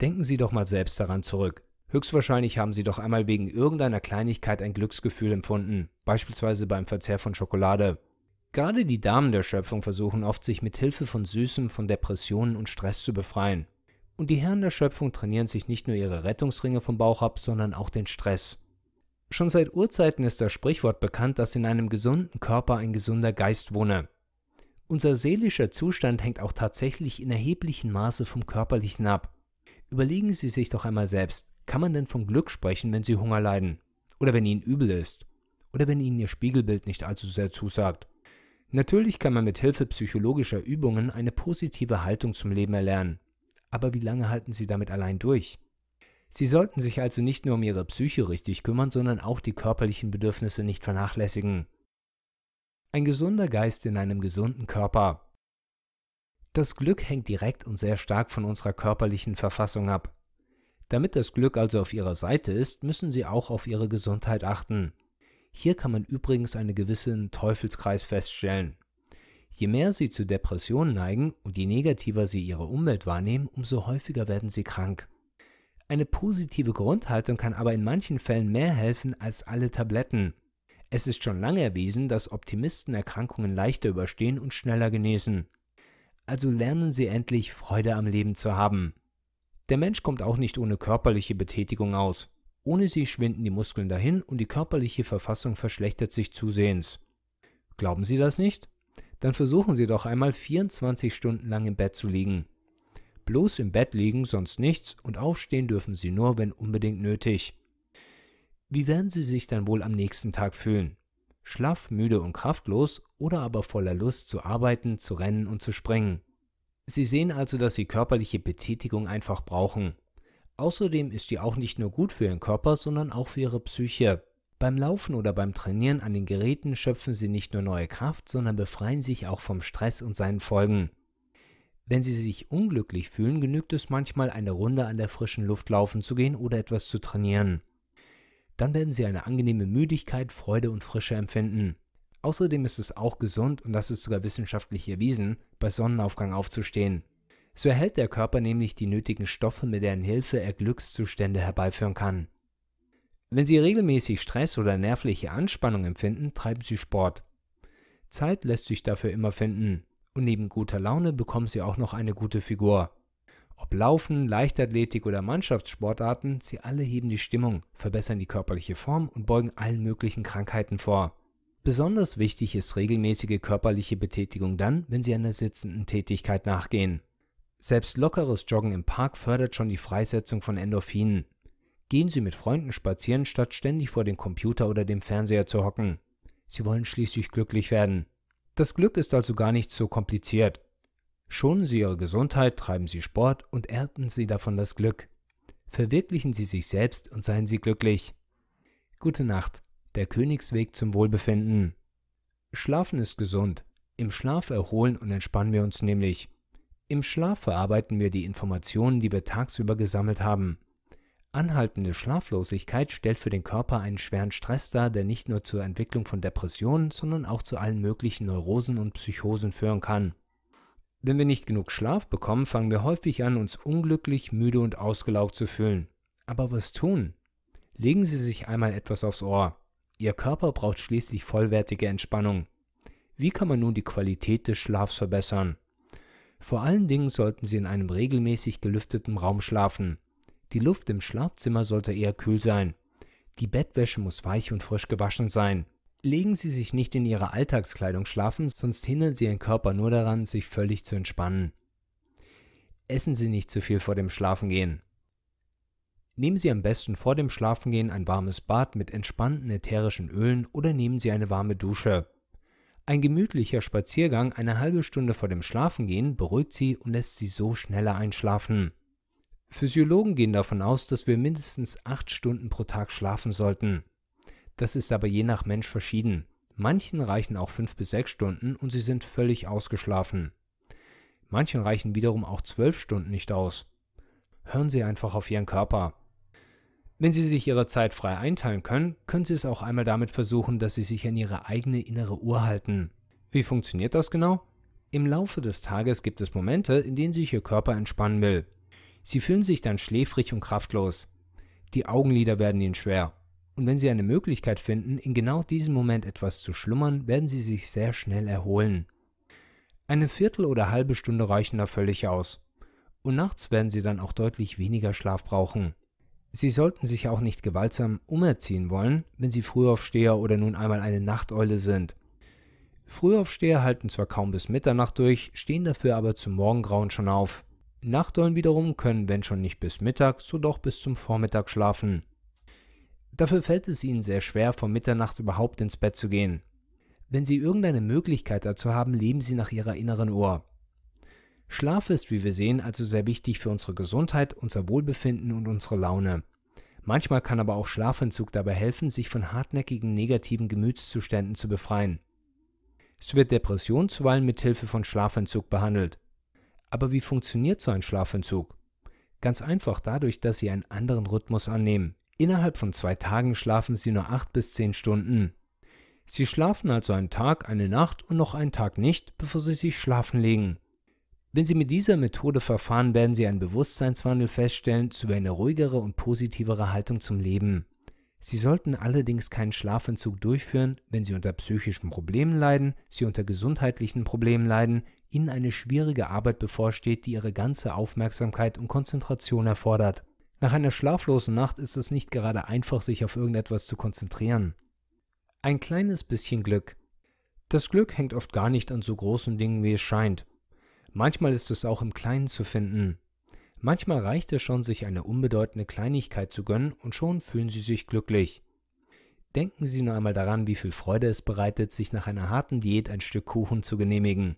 Denken Sie doch mal selbst daran zurück. Höchstwahrscheinlich haben Sie doch einmal wegen irgendeiner Kleinigkeit ein Glücksgefühl empfunden, beispielsweise beim Verzehr von Schokolade. Gerade die Damen der Schöpfung versuchen oft, sich mit Hilfe von Süßem von Depressionen und Stress zu befreien. Und die Herren der Schöpfung trainieren sich nicht nur ihre Rettungsringe vom Bauch ab, sondern auch den Stress. Schon seit Urzeiten ist das Sprichwort bekannt, dass in einem gesunden Körper ein gesunder Geist wohne. Unser seelischer Zustand hängt auch tatsächlich in erheblichem Maße vom körperlichen ab. Überlegen Sie sich doch einmal selbst, kann man denn von Glück sprechen, wenn Sie Hunger leiden? Oder wenn Ihnen übel ist? Oder wenn Ihnen Ihr Spiegelbild nicht allzu sehr zusagt? Natürlich kann man mit Hilfe psychologischer Übungen eine positive Haltung zum Leben erlernen. Aber wie lange halten Sie damit allein durch? Sie sollten sich also nicht nur um ihre Psyche richtig kümmern, sondern auch die körperlichen Bedürfnisse nicht vernachlässigen. Ein gesunder Geist in einem gesunden Körper. Das Glück hängt direkt und sehr stark von unserer körperlichen Verfassung ab. Damit das Glück also auf Ihrer Seite ist, müssen Sie auch auf Ihre Gesundheit achten. Hier kann man übrigens einen gewissen Teufelskreis feststellen. Je mehr Sie zu Depressionen neigen und je negativer Sie Ihre Umwelt wahrnehmen, umso häufiger werden Sie krank. Eine positive Grundhaltung kann aber in manchen Fällen mehr helfen als alle Tabletten. Es ist schon lange erwiesen, dass Optimisten Erkrankungen leichter überstehen und schneller genesen. Also lernen Sie endlich Freude am Leben zu haben. Der Mensch kommt auch nicht ohne körperliche Betätigung aus. Ohne sie schwinden die Muskeln dahin und die körperliche Verfassung verschlechtert sich zusehends. Glauben Sie das nicht? Dann versuchen Sie doch einmal 24 Stunden lang im Bett zu liegen. Bloß im Bett liegen, sonst nichts, und aufstehen dürfen sie nur, wenn unbedingt nötig. Wie werden sie sich dann wohl am nächsten Tag fühlen? Schlaff, müde und kraftlos oder aber voller Lust zu arbeiten, zu rennen und zu springen? Sie sehen also, dass sie körperliche Betätigung einfach brauchen. Außerdem ist die auch nicht nur gut für ihren Körper, sondern auch für ihre Psyche. Beim Laufen oder beim Trainieren an den Geräten schöpfen sie nicht nur neue Kraft, sondern befreien sich auch vom Stress und seinen Folgen. Wenn Sie sich unglücklich fühlen, genügt es manchmal, eine Runde an der frischen Luft laufen zu gehen oder etwas zu trainieren. Dann werden Sie eine angenehme Müdigkeit, Freude und Frische empfinden. Außerdem ist es auch gesund, und das ist sogar wissenschaftlich erwiesen, bei Sonnenaufgang aufzustehen. So erhält der Körper nämlich die nötigen Stoffe, mit deren Hilfe er Glückszustände herbeiführen kann. Wenn Sie regelmäßig Stress oder nervliche Anspannung empfinden, treiben Sie Sport. Zeit lässt sich dafür immer finden. Und neben guter Laune bekommen sie auch noch eine gute Figur. Ob Laufen, Leichtathletik oder Mannschaftssportarten, sie alle heben die Stimmung, verbessern die körperliche Form und beugen allen möglichen Krankheiten vor. Besonders wichtig ist regelmäßige körperliche Betätigung dann, wenn sie einer sitzenden Tätigkeit nachgehen. Selbst lockeres Joggen im Park fördert schon die Freisetzung von Endorphinen. Gehen Sie mit Freunden spazieren, statt ständig vor dem Computer oder dem Fernseher zu hocken. Sie wollen schließlich glücklich werden. Das Glück ist also gar nicht so kompliziert. Schonen Sie Ihre Gesundheit, treiben Sie Sport und ernten Sie davon das Glück. Verwirklichen Sie sich selbst und seien Sie glücklich. Gute Nacht, der Königsweg zum Wohlbefinden. Schlafen ist gesund. Im Schlaf erholen und entspannen wir uns nämlich. Im Schlaf verarbeiten wir die Informationen, die wir tagsüber gesammelt haben. Anhaltende Schlaflosigkeit stellt für den Körper einen schweren Stress dar, der nicht nur zur Entwicklung von Depressionen, sondern auch zu allen möglichen Neurosen und Psychosen führen kann. Wenn wir nicht genug Schlaf bekommen, fangen wir häufig an, uns unglücklich, müde und ausgelaugt zu fühlen. Aber was tun? Legen Sie sich einmal etwas aufs Ohr. Ihr Körper braucht schließlich vollwertige Entspannung. Wie kann man nun die Qualität des Schlafs verbessern? Vor allen Dingen sollten Sie in einem regelmäßig gelüfteten Raum schlafen. Die Luft im Schlafzimmer sollte eher kühl sein. Die Bettwäsche muss weich und frisch gewaschen sein. Legen Sie sich nicht in Ihrer Alltagskleidung schlafen, sonst hindern Sie Ihren Körper nur daran, sich völlig zu entspannen. Essen Sie nicht zu viel vor dem Schlafengehen. Nehmen Sie am besten vor dem Schlafengehen ein warmes Bad mit entspannten ätherischen Ölen oder nehmen Sie eine warme Dusche. Ein gemütlicher Spaziergang eine halbe Stunde vor dem Schlafengehen beruhigt Sie und lässt Sie so schneller einschlafen. Physiologen gehen davon aus, dass wir mindestens acht Stunden pro Tag schlafen sollten. Das ist aber je nach Mensch verschieden. Manchen reichen auch fünf bis sechs Stunden und sie sind völlig ausgeschlafen. Manchen reichen wiederum auch zwölf Stunden nicht aus. Hören Sie einfach auf Ihren Körper. Wenn Sie sich Ihre Zeit frei einteilen können, können Sie es auch einmal damit versuchen, dass Sie sich an Ihre eigene innere Uhr halten. Wie funktioniert das genau? Im Laufe des Tages gibt es Momente, in denen sich Ihr Körper entspannen will. Sie fühlen sich dann schläfrig und kraftlos. Die Augenlider werden ihnen schwer. Und wenn sie eine Möglichkeit finden, in genau diesem Moment etwas zu schlummern, werden sie sich sehr schnell erholen. Eine Viertel oder halbe Stunde reichen da völlig aus. Und nachts werden sie dann auch deutlich weniger Schlaf brauchen. Sie sollten sich auch nicht gewaltsam umerziehen wollen, wenn sie Frühaufsteher oder nun einmal eine Nachteule sind. Frühaufsteher halten zwar kaum bis Mitternacht durch, stehen dafür aber zum Morgengrauen schon auf. Nachteulen wiederum können, wenn schon nicht bis Mittag, so doch bis zum Vormittag schlafen. Dafür fällt es ihnen sehr schwer, vor Mitternacht überhaupt ins Bett zu gehen. Wenn sie irgendeine Möglichkeit dazu haben, leben sie nach ihrer inneren Uhr. Schlaf ist, wie wir sehen, also sehr wichtig für unsere Gesundheit, unser Wohlbefinden und unsere Laune. Manchmal kann aber auch Schlafentzug dabei helfen, sich von hartnäckigen negativen Gemütszuständen zu befreien. Es wird Depression zuweilen mit Hilfe von Schlafentzug behandelt. Aber wie funktioniert so ein Schlafentzug? Ganz einfach dadurch, dass sie einen anderen Rhythmus annehmen. Innerhalb von zwei Tagen schlafen sie nur acht bis zehn Stunden. Sie schlafen also einen Tag, eine Nacht und noch einen Tag nicht, bevor sie sich schlafen legen. Wenn Sie mit dieser Methode verfahren, werden Sie einen Bewusstseinswandel feststellen zu eine ruhigere und positivere Haltung zum Leben. Sie sollten allerdings keinen Schlafentzug durchführen, wenn Sie unter psychischen Problemen leiden, Sie unter gesundheitlichen Problemen leiden, Ihnen eine schwierige Arbeit bevorsteht, die Ihre ganze Aufmerksamkeit und Konzentration erfordert. Nach einer schlaflosen Nacht ist es nicht gerade einfach, sich auf irgendetwas zu konzentrieren. Ein kleines bisschen Glück. Das Glück hängt oft gar nicht an so großen Dingen, wie es scheint. Manchmal ist es auch im Kleinen zu finden. Manchmal reicht es schon, sich eine unbedeutende Kleinigkeit zu gönnen und schon fühlen Sie sich glücklich. Denken Sie nur einmal daran, wie viel Freude es bereitet, sich nach einer harten Diät ein Stück Kuchen zu genehmigen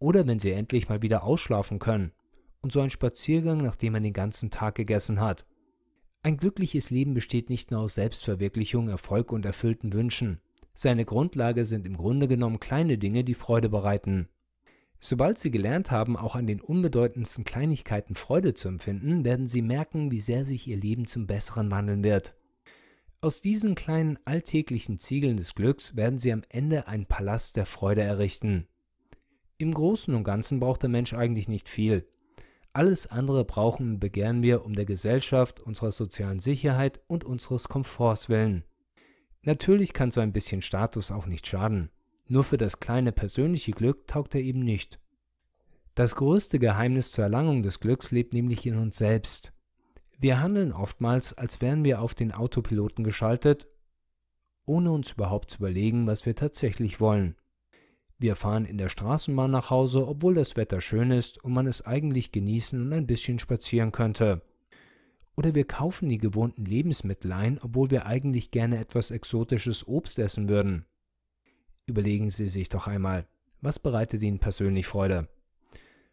oder wenn sie endlich mal wieder ausschlafen können. Und so ein Spaziergang, nachdem man den ganzen Tag gegessen hat. Ein glückliches Leben besteht nicht nur aus Selbstverwirklichung, Erfolg und erfüllten Wünschen. Seine Grundlage sind im Grunde genommen kleine Dinge, die Freude bereiten. Sobald sie gelernt haben, auch an den unbedeutendsten Kleinigkeiten Freude zu empfinden, werden sie merken, wie sehr sich ihr Leben zum Besseren wandeln wird. Aus diesen kleinen alltäglichen Ziegeln des Glücks werden sie am Ende einen Palast der Freude errichten. Im Großen und Ganzen braucht der Mensch eigentlich nicht viel. Alles andere brauchen und begehren wir um der Gesellschaft, unserer sozialen Sicherheit und unseres Komforts willen. Natürlich kann so ein bisschen Status auch nicht schaden. Nur für das kleine persönliche Glück taugt er eben nicht. Das größte Geheimnis zur Erlangung des Glücks lebt nämlich in uns selbst. Wir handeln oftmals, als wären wir auf den Autopiloten geschaltet, ohne uns überhaupt zu überlegen, was wir tatsächlich wollen. Wir fahren in der Straßenbahn nach Hause, obwohl das Wetter schön ist und man es eigentlich genießen und ein bisschen spazieren könnte. Oder wir kaufen die gewohnten Lebensmittel ein, obwohl wir eigentlich gerne etwas exotisches Obst essen würden. Überlegen Sie sich doch einmal, was bereitet Ihnen persönlich Freude?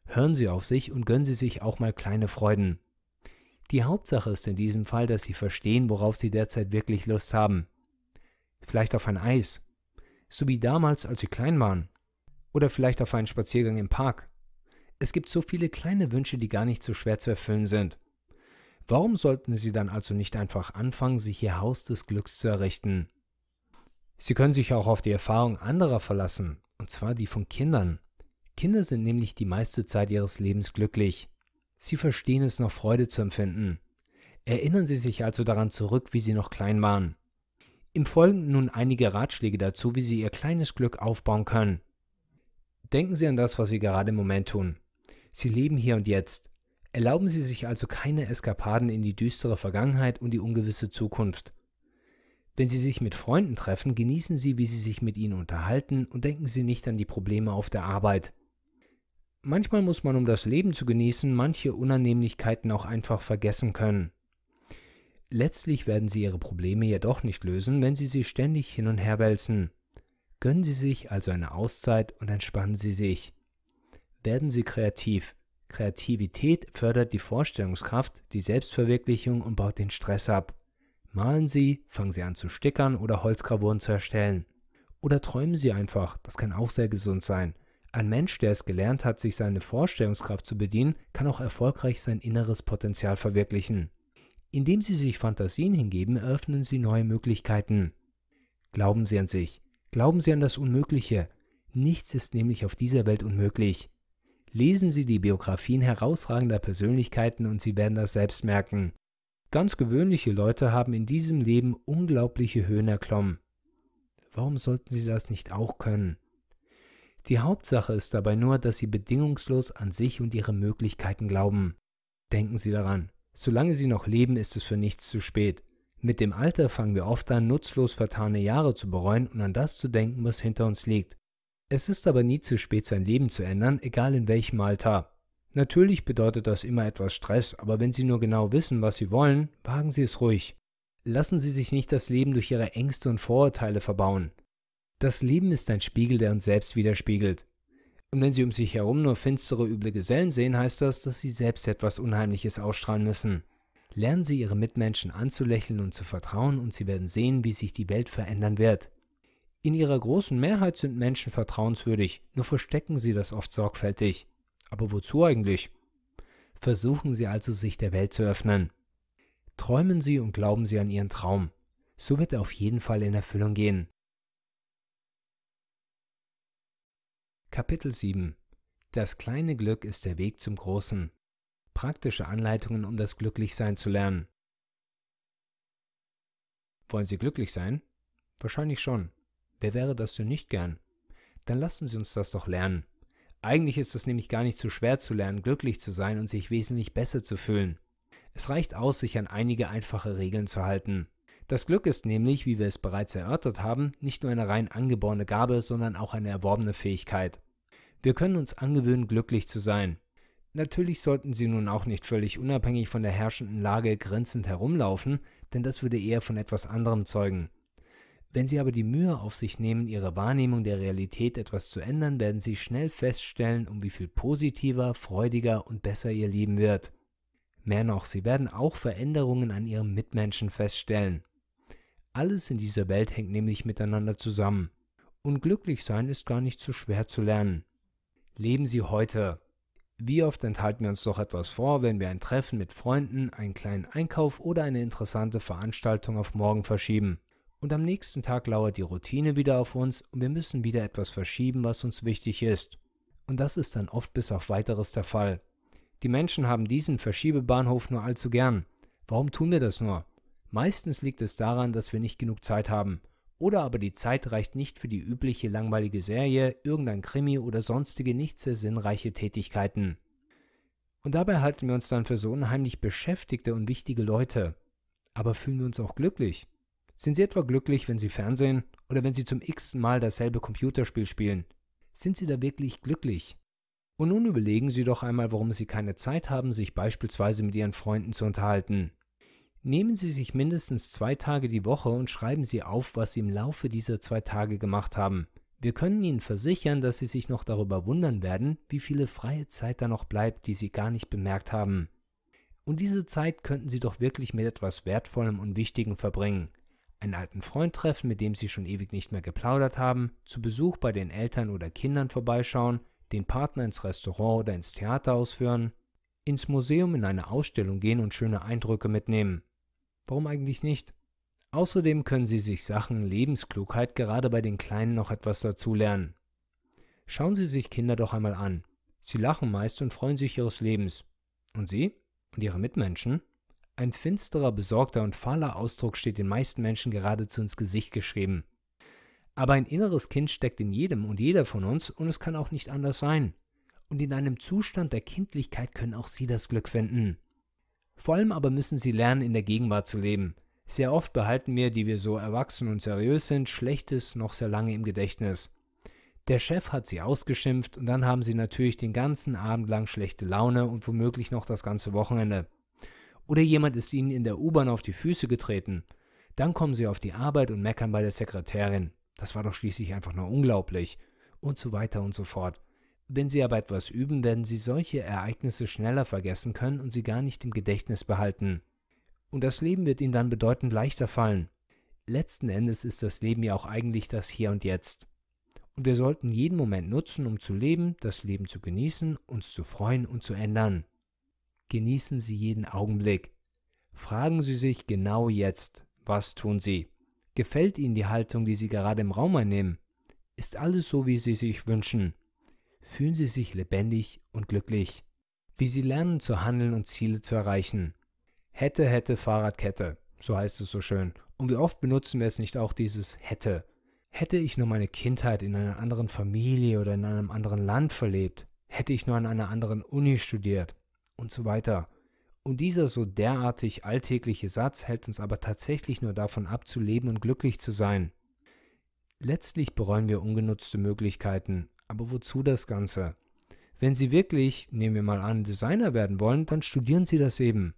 Hören Sie auf sich und gönnen Sie sich auch mal kleine Freuden. Die Hauptsache ist in diesem Fall, dass Sie verstehen, worauf Sie derzeit wirklich Lust haben. Vielleicht auf ein Eis. So wie damals, als Sie klein waren oder vielleicht auf einen Spaziergang im Park. Es gibt so viele kleine Wünsche, die gar nicht so schwer zu erfüllen sind. Warum sollten Sie dann also nicht einfach anfangen, sich Ihr Haus des Glücks zu errichten? Sie können sich auch auf die Erfahrung anderer verlassen, und zwar die von Kindern. Kinder sind nämlich die meiste Zeit ihres Lebens glücklich. Sie verstehen es noch Freude zu empfinden. Erinnern Sie sich also daran zurück, wie Sie noch klein waren. Im Folgenden nun einige Ratschläge dazu, wie Sie Ihr kleines Glück aufbauen können. Denken Sie an das, was Sie gerade im Moment tun. Sie leben hier und jetzt. Erlauben Sie sich also keine Eskapaden in die düstere Vergangenheit und die ungewisse Zukunft. Wenn Sie sich mit Freunden treffen, genießen Sie, wie Sie sich mit ihnen unterhalten und denken Sie nicht an die Probleme auf der Arbeit. Manchmal muss man, um das Leben zu genießen, manche Unannehmlichkeiten auch einfach vergessen können. Letztlich werden Sie Ihre Probleme jedoch nicht lösen, wenn Sie sie ständig hin und her wälzen. Gönnen Sie sich also eine Auszeit und entspannen Sie sich. Werden Sie kreativ. Kreativität fördert die Vorstellungskraft, die Selbstverwirklichung und baut den Stress ab. Malen Sie, fangen Sie an zu stickern oder Holzgravuren zu erstellen. Oder träumen Sie einfach, das kann auch sehr gesund sein. Ein Mensch, der es gelernt hat, sich seine Vorstellungskraft zu bedienen, kann auch erfolgreich sein inneres Potenzial verwirklichen. Indem Sie sich Fantasien hingeben, eröffnen Sie neue Möglichkeiten. Glauben Sie an sich. Glauben Sie an das Unmögliche. Nichts ist nämlich auf dieser Welt unmöglich. Lesen Sie die Biografien herausragender Persönlichkeiten und Sie werden das selbst merken. Ganz gewöhnliche Leute haben in diesem Leben unglaubliche Höhen erklommen. Warum sollten sie das nicht auch können? Die Hauptsache ist dabei nur, dass sie bedingungslos an sich und ihre Möglichkeiten glauben. Denken Sie daran, solange Sie noch leben, ist es für nichts zu spät. Mit dem Alter fangen wir oft an, nutzlos vertane Jahre zu bereuen und an das zu denken, was hinter uns liegt. Es ist aber nie zu spät, sein Leben zu ändern, egal in welchem Alter. Natürlich bedeutet das immer etwas Stress, aber wenn Sie nur genau wissen, was Sie wollen, wagen Sie es ruhig. Lassen Sie sich nicht das Leben durch Ihre Ängste und Vorurteile verbauen. Das Leben ist ein Spiegel, der uns selbst widerspiegelt. Und wenn Sie um sich herum nur finstere, üble Gesellen sehen, heißt das, dass Sie selbst etwas Unheimliches ausstrahlen müssen. Lernen Sie Ihre Mitmenschen anzulächeln und zu vertrauen und Sie werden sehen, wie sich die Welt verändern wird. In ihrer großen Mehrheit sind Menschen vertrauenswürdig, nur verstecken sie das oft sorgfältig. Aber wozu eigentlich? Versuchen Sie also, sich der Welt zu öffnen. Träumen Sie und glauben Sie an Ihren Traum. So wird er auf jeden Fall in Erfüllung gehen. Kapitel 7 Das kleine Glück ist der Weg zum Großen praktische Anleitungen, um das Glücklichsein zu lernen. Wollen Sie glücklich sein? Wahrscheinlich schon. Wer wäre das denn nicht gern? Dann lassen Sie uns das doch lernen. Eigentlich ist es nämlich gar nicht so schwer zu lernen, glücklich zu sein und sich wesentlich besser zu fühlen. Es reicht aus, sich an einige einfache Regeln zu halten. Das Glück ist nämlich, wie wir es bereits erörtert haben, nicht nur eine rein angeborene Gabe, sondern auch eine erworbene Fähigkeit. Wir können uns angewöhnen, glücklich zu sein. Natürlich sollten sie nun auch nicht völlig unabhängig von der herrschenden Lage grinsend herumlaufen, denn das würde eher von etwas anderem zeugen. Wenn sie aber die Mühe auf sich nehmen, ihre Wahrnehmung der Realität etwas zu ändern, werden sie schnell feststellen, um wie viel positiver, freudiger und besser ihr Leben wird. Mehr noch, sie werden auch Veränderungen an ihrem Mitmenschen feststellen. Alles in dieser Welt hängt nämlich miteinander zusammen. Und glücklich sein ist gar nicht so schwer zu lernen. Leben Sie heute, wie oft enthalten wir uns doch etwas vor, wenn wir ein Treffen mit Freunden, einen kleinen Einkauf oder eine interessante Veranstaltung auf morgen verschieben? Und am nächsten Tag lauert die Routine wieder auf uns und wir müssen wieder etwas verschieben, was uns wichtig ist. Und das ist dann oft bis auf weiteres der Fall. Die Menschen haben diesen Verschiebebahnhof nur allzu gern. Warum tun wir das nur? Meistens liegt es daran, dass wir nicht genug Zeit haben oder aber die Zeit reicht nicht für die übliche langweilige Serie, irgendein Krimi oder sonstige nicht sehr sinnreiche Tätigkeiten. Und dabei halten wir uns dann für so unheimlich beschäftigte und wichtige Leute. Aber fühlen wir uns auch glücklich? Sind Sie etwa glücklich, wenn Sie Fernsehen oder wenn Sie zum x Mal dasselbe Computerspiel spielen? Sind Sie da wirklich glücklich? Und nun überlegen Sie doch einmal, warum Sie keine Zeit haben, sich beispielsweise mit Ihren Freunden zu unterhalten. Nehmen Sie sich mindestens zwei Tage die Woche und schreiben Sie auf, was Sie im Laufe dieser zwei Tage gemacht haben. Wir können Ihnen versichern, dass Sie sich noch darüber wundern werden, wie viele freie Zeit da noch bleibt, die Sie gar nicht bemerkt haben. Und diese Zeit könnten Sie doch wirklich mit etwas Wertvollem und Wichtigem verbringen. Einen alten Freund treffen, mit dem Sie schon ewig nicht mehr geplaudert haben, zu Besuch bei den Eltern oder Kindern vorbeischauen, den Partner ins Restaurant oder ins Theater ausführen, ins Museum in eine Ausstellung gehen und schöne Eindrücke mitnehmen. Warum eigentlich nicht? Außerdem können Sie sich Sachen Lebensklugheit gerade bei den Kleinen noch etwas dazulernen. Schauen Sie sich Kinder doch einmal an. Sie lachen meist und freuen sich ihres Lebens. Und Sie und Ihre Mitmenschen? Ein finsterer, besorgter und fahler Ausdruck steht den meisten Menschen geradezu ins Gesicht geschrieben. Aber ein inneres Kind steckt in jedem und jeder von uns und es kann auch nicht anders sein. Und in einem Zustand der Kindlichkeit können auch Sie das Glück finden. Vor allem aber müssen sie lernen, in der Gegenwart zu leben. Sehr oft behalten wir, die wir so erwachsen und seriös sind, Schlechtes noch sehr lange im Gedächtnis. Der Chef hat sie ausgeschimpft und dann haben sie natürlich den ganzen Abend lang schlechte Laune und womöglich noch das ganze Wochenende. Oder jemand ist ihnen in der U-Bahn auf die Füße getreten. Dann kommen sie auf die Arbeit und meckern bei der Sekretärin. Das war doch schließlich einfach nur unglaublich. Und so weiter und so fort. Wenn Sie aber etwas üben, werden Sie solche Ereignisse schneller vergessen können und sie gar nicht im Gedächtnis behalten. Und das Leben wird Ihnen dann bedeutend leichter fallen. Letzten Endes ist das Leben ja auch eigentlich das Hier und Jetzt. Und wir sollten jeden Moment nutzen, um zu leben, das Leben zu genießen, uns zu freuen und zu ändern. Genießen Sie jeden Augenblick. Fragen Sie sich genau jetzt, was tun Sie? Gefällt Ihnen die Haltung, die Sie gerade im Raum einnehmen? Ist alles so, wie Sie sich wünschen? fühlen sie sich lebendig und glücklich, wie sie lernen zu handeln und Ziele zu erreichen. Hätte, hätte, Fahrradkette, so heißt es so schön. Und wie oft benutzen wir es nicht auch dieses hätte? Hätte ich nur meine Kindheit in einer anderen Familie oder in einem anderen Land verlebt, hätte ich nur an einer anderen Uni studiert und so weiter. Und dieser so derartig alltägliche Satz hält uns aber tatsächlich nur davon ab, zu leben und glücklich zu sein. Letztlich bereuen wir ungenutzte Möglichkeiten aber wozu das Ganze? Wenn Sie wirklich, nehmen wir mal an, Designer werden wollen, dann studieren Sie das eben.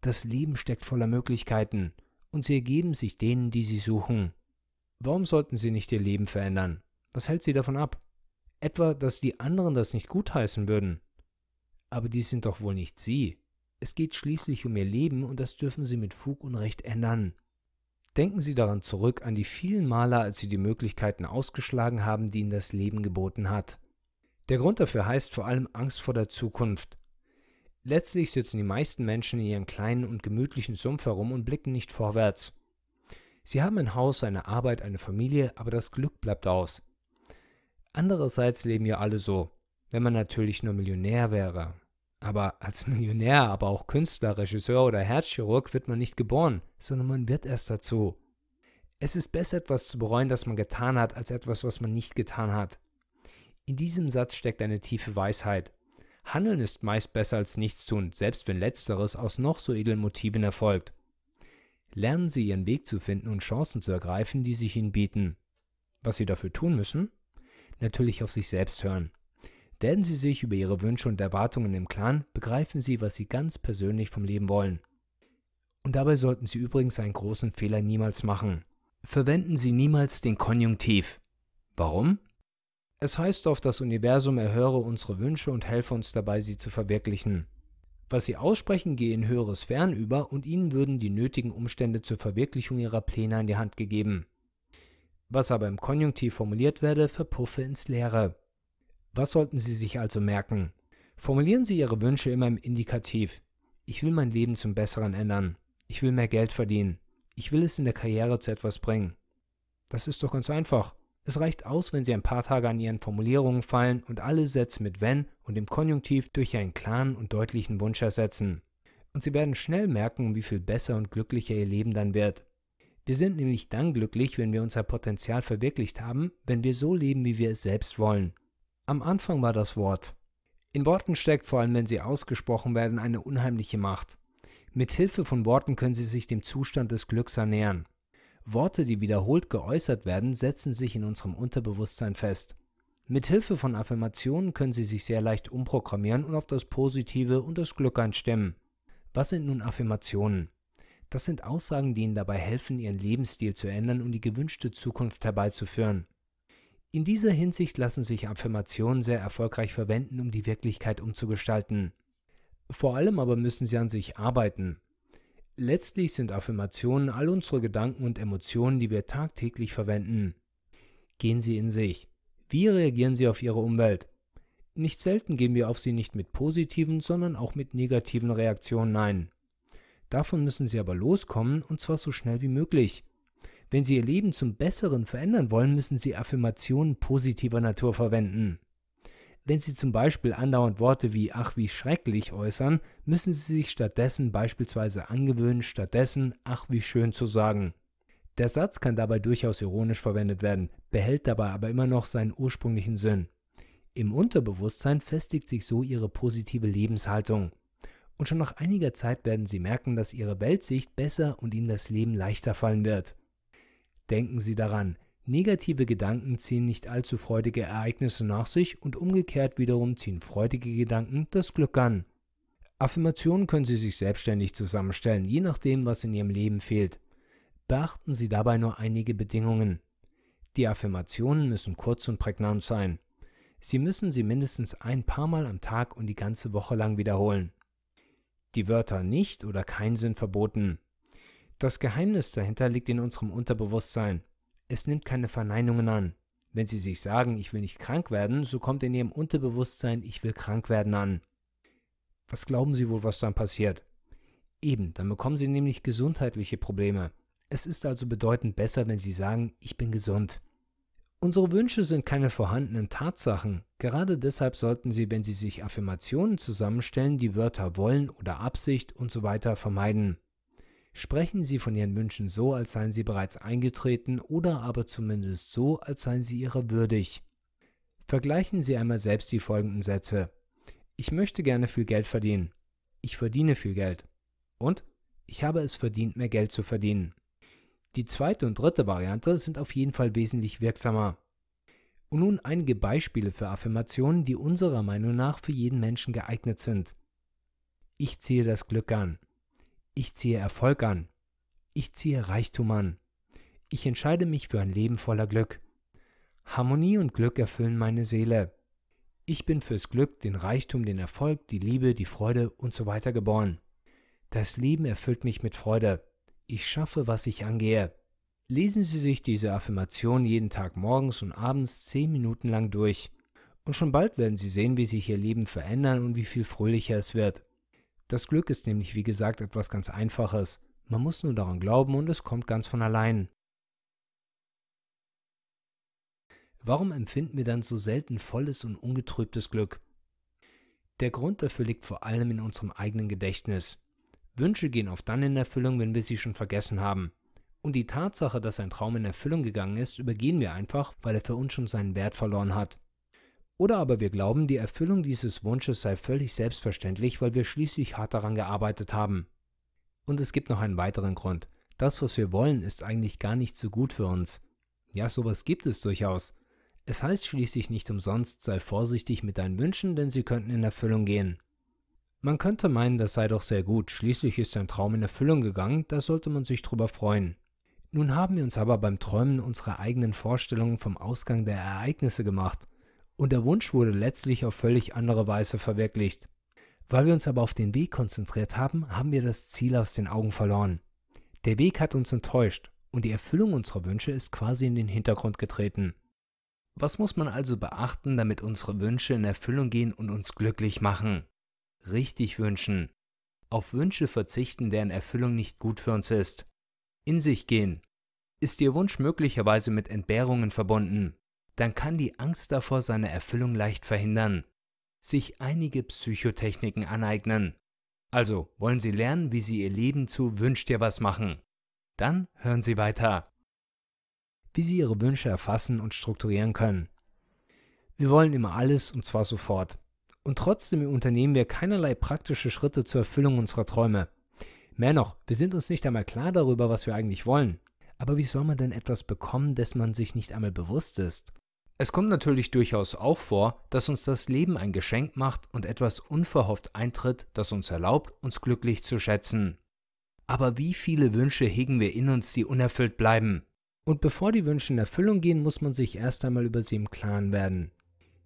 Das Leben steckt voller Möglichkeiten und sie ergeben sich denen, die Sie suchen. Warum sollten Sie nicht Ihr Leben verändern? Was hält Sie davon ab? Etwa, dass die anderen das nicht gutheißen würden. Aber die sind doch wohl nicht Sie. Es geht schließlich um Ihr Leben und das dürfen Sie mit Fug und Recht ändern. Denken Sie daran zurück an die vielen Maler, als Sie die Möglichkeiten ausgeschlagen haben, die Ihnen das Leben geboten hat. Der Grund dafür heißt vor allem Angst vor der Zukunft. Letztlich sitzen die meisten Menschen in ihrem kleinen und gemütlichen Sumpf herum und blicken nicht vorwärts. Sie haben ein Haus, eine Arbeit, eine Familie, aber das Glück bleibt aus. Andererseits leben ja alle so, wenn man natürlich nur Millionär wäre aber als Millionär, aber auch Künstler, Regisseur oder Herzchirurg wird man nicht geboren, sondern man wird erst dazu. Es ist besser, etwas zu bereuen, das man getan hat, als etwas, was man nicht getan hat. In diesem Satz steckt eine tiefe Weisheit. Handeln ist meist besser als Nichtstun, selbst wenn letzteres aus noch so edlen Motiven erfolgt. Lernen Sie Ihren Weg zu finden und Chancen zu ergreifen, die sich Ihnen bieten. Was Sie dafür tun müssen? Natürlich auf sich selbst hören. Werden Sie sich über Ihre Wünsche und Erwartungen im Klaren, begreifen Sie, was Sie ganz persönlich vom Leben wollen. Und dabei sollten Sie übrigens einen großen Fehler niemals machen. Verwenden Sie niemals den Konjunktiv. Warum? Es heißt oft, das Universum erhöre unsere Wünsche und helfe uns dabei, sie zu verwirklichen. Was Sie aussprechen, gehe in höheres Fern über und Ihnen würden die nötigen Umstände zur Verwirklichung Ihrer Pläne in die Hand gegeben. Was aber im Konjunktiv formuliert werde, verpuffe ins Leere. Was sollten Sie sich also merken? Formulieren Sie Ihre Wünsche immer im Indikativ. Ich will mein Leben zum Besseren ändern. Ich will mehr Geld verdienen. Ich will es in der Karriere zu etwas bringen. Das ist doch ganz einfach. Es reicht aus, wenn Sie ein paar Tage an Ihren Formulierungen fallen und alle Sätze mit wenn und dem Konjunktiv durch einen klaren und deutlichen Wunsch ersetzen. Und Sie werden schnell merken, wie viel besser und glücklicher Ihr Leben dann wird. Wir sind nämlich dann glücklich, wenn wir unser Potenzial verwirklicht haben, wenn wir so leben, wie wir es selbst wollen. Am Anfang war das Wort. In Worten steckt, vor allem wenn sie ausgesprochen werden, eine unheimliche Macht. Mit Hilfe von Worten können sie sich dem Zustand des Glücks ernähren. Worte, die wiederholt geäußert werden, setzen sich in unserem Unterbewusstsein fest. Mit Hilfe von Affirmationen können sie sich sehr leicht umprogrammieren und auf das Positive und das Glück einstimmen. Was sind nun Affirmationen? Das sind Aussagen, die Ihnen dabei helfen, Ihren Lebensstil zu ändern und die gewünschte Zukunft herbeizuführen. In dieser Hinsicht lassen sich Affirmationen sehr erfolgreich verwenden, um die Wirklichkeit umzugestalten. Vor allem aber müssen sie an sich arbeiten. Letztlich sind Affirmationen all unsere Gedanken und Emotionen, die wir tagtäglich verwenden. Gehen Sie in sich. Wie reagieren Sie auf Ihre Umwelt? Nicht selten gehen wir auf sie nicht mit positiven, sondern auch mit negativen Reaktionen ein. Davon müssen Sie aber loskommen und zwar so schnell wie möglich. Wenn Sie Ihr Leben zum Besseren verändern wollen, müssen Sie Affirmationen positiver Natur verwenden. Wenn Sie zum Beispiel andauernd Worte wie ach wie schrecklich äußern, müssen Sie sich stattdessen beispielsweise angewöhnen, stattdessen ach wie schön zu sagen. Der Satz kann dabei durchaus ironisch verwendet werden, behält dabei aber immer noch seinen ursprünglichen Sinn. Im Unterbewusstsein festigt sich so Ihre positive Lebenshaltung. Und schon nach einiger Zeit werden Sie merken, dass Ihre Weltsicht besser und Ihnen das Leben leichter fallen wird. Denken Sie daran, negative Gedanken ziehen nicht allzu freudige Ereignisse nach sich und umgekehrt wiederum ziehen freudige Gedanken das Glück an. Affirmationen können Sie sich selbstständig zusammenstellen, je nachdem, was in Ihrem Leben fehlt. Beachten Sie dabei nur einige Bedingungen. Die Affirmationen müssen kurz und prägnant sein. Sie müssen sie mindestens ein paar Mal am Tag und die ganze Woche lang wiederholen. Die Wörter nicht oder kein sind verboten. Das Geheimnis dahinter liegt in unserem Unterbewusstsein. Es nimmt keine Verneinungen an. Wenn Sie sich sagen, ich will nicht krank werden, so kommt in Ihrem Unterbewusstsein, ich will krank werden an. Was glauben Sie wohl, was dann passiert? Eben, dann bekommen Sie nämlich gesundheitliche Probleme. Es ist also bedeutend besser, wenn Sie sagen, ich bin gesund. Unsere Wünsche sind keine vorhandenen Tatsachen. Gerade deshalb sollten Sie, wenn Sie sich Affirmationen zusammenstellen, die Wörter wollen oder Absicht usw. So vermeiden. Sprechen Sie von Ihren Wünschen so, als seien sie bereits eingetreten oder aber zumindest so, als seien sie ihrer würdig. Vergleichen Sie einmal selbst die folgenden Sätze. Ich möchte gerne viel Geld verdienen. Ich verdiene viel Geld. Und ich habe es verdient, mehr Geld zu verdienen. Die zweite und dritte Variante sind auf jeden Fall wesentlich wirksamer. Und nun einige Beispiele für Affirmationen, die unserer Meinung nach für jeden Menschen geeignet sind. Ich ziehe das Glück an. Ich ziehe Erfolg an. Ich ziehe Reichtum an. Ich entscheide mich für ein Leben voller Glück. Harmonie und Glück erfüllen meine Seele. Ich bin fürs Glück, den Reichtum, den Erfolg, die Liebe, die Freude und so weiter geboren. Das Leben erfüllt mich mit Freude. Ich schaffe, was ich angehe. Lesen Sie sich diese Affirmation jeden Tag morgens und abends zehn Minuten lang durch. Und schon bald werden Sie sehen, wie sich Ihr Leben verändern und wie viel fröhlicher es wird. Das Glück ist nämlich, wie gesagt, etwas ganz Einfaches. Man muss nur daran glauben und es kommt ganz von allein. Warum empfinden wir dann so selten volles und ungetrübtes Glück? Der Grund dafür liegt vor allem in unserem eigenen Gedächtnis. Wünsche gehen oft dann in Erfüllung, wenn wir sie schon vergessen haben. Und die Tatsache, dass ein Traum in Erfüllung gegangen ist, übergehen wir einfach, weil er für uns schon seinen Wert verloren hat. Oder aber wir glauben, die Erfüllung dieses Wunsches sei völlig selbstverständlich, weil wir schließlich hart daran gearbeitet haben. Und es gibt noch einen weiteren Grund. Das, was wir wollen, ist eigentlich gar nicht so gut für uns. Ja, sowas gibt es durchaus. Es heißt schließlich nicht umsonst, sei vorsichtig mit deinen Wünschen, denn sie könnten in Erfüllung gehen. Man könnte meinen, das sei doch sehr gut, schließlich ist dein Traum in Erfüllung gegangen, da sollte man sich drüber freuen. Nun haben wir uns aber beim Träumen unsere eigenen Vorstellungen vom Ausgang der Ereignisse gemacht und der Wunsch wurde letztlich auf völlig andere Weise verwirklicht. Weil wir uns aber auf den Weg konzentriert haben, haben wir das Ziel aus den Augen verloren. Der Weg hat uns enttäuscht und die Erfüllung unserer Wünsche ist quasi in den Hintergrund getreten. Was muss man also beachten, damit unsere Wünsche in Erfüllung gehen und uns glücklich machen? Richtig wünschen. Auf Wünsche verzichten, deren Erfüllung nicht gut für uns ist. In sich gehen. Ist Ihr Wunsch möglicherweise mit Entbehrungen verbunden? dann kann die Angst davor seine Erfüllung leicht verhindern. Sich einige Psychotechniken aneignen. Also wollen Sie lernen, wie Sie Ihr Leben zu Wünsch dir was machen. Dann hören Sie weiter. Wie Sie Ihre Wünsche erfassen und strukturieren können. Wir wollen immer alles und zwar sofort. Und trotzdem unternehmen wir keinerlei praktische Schritte zur Erfüllung unserer Träume. Mehr noch, wir sind uns nicht einmal klar darüber, was wir eigentlich wollen. Aber wie soll man denn etwas bekommen, dessen man sich nicht einmal bewusst ist? Es kommt natürlich durchaus auch vor, dass uns das Leben ein Geschenk macht und etwas unverhofft eintritt, das uns erlaubt, uns glücklich zu schätzen. Aber wie viele Wünsche hegen wir in uns, die unerfüllt bleiben? Und bevor die Wünsche in Erfüllung gehen, muss man sich erst einmal über sie im Klaren werden.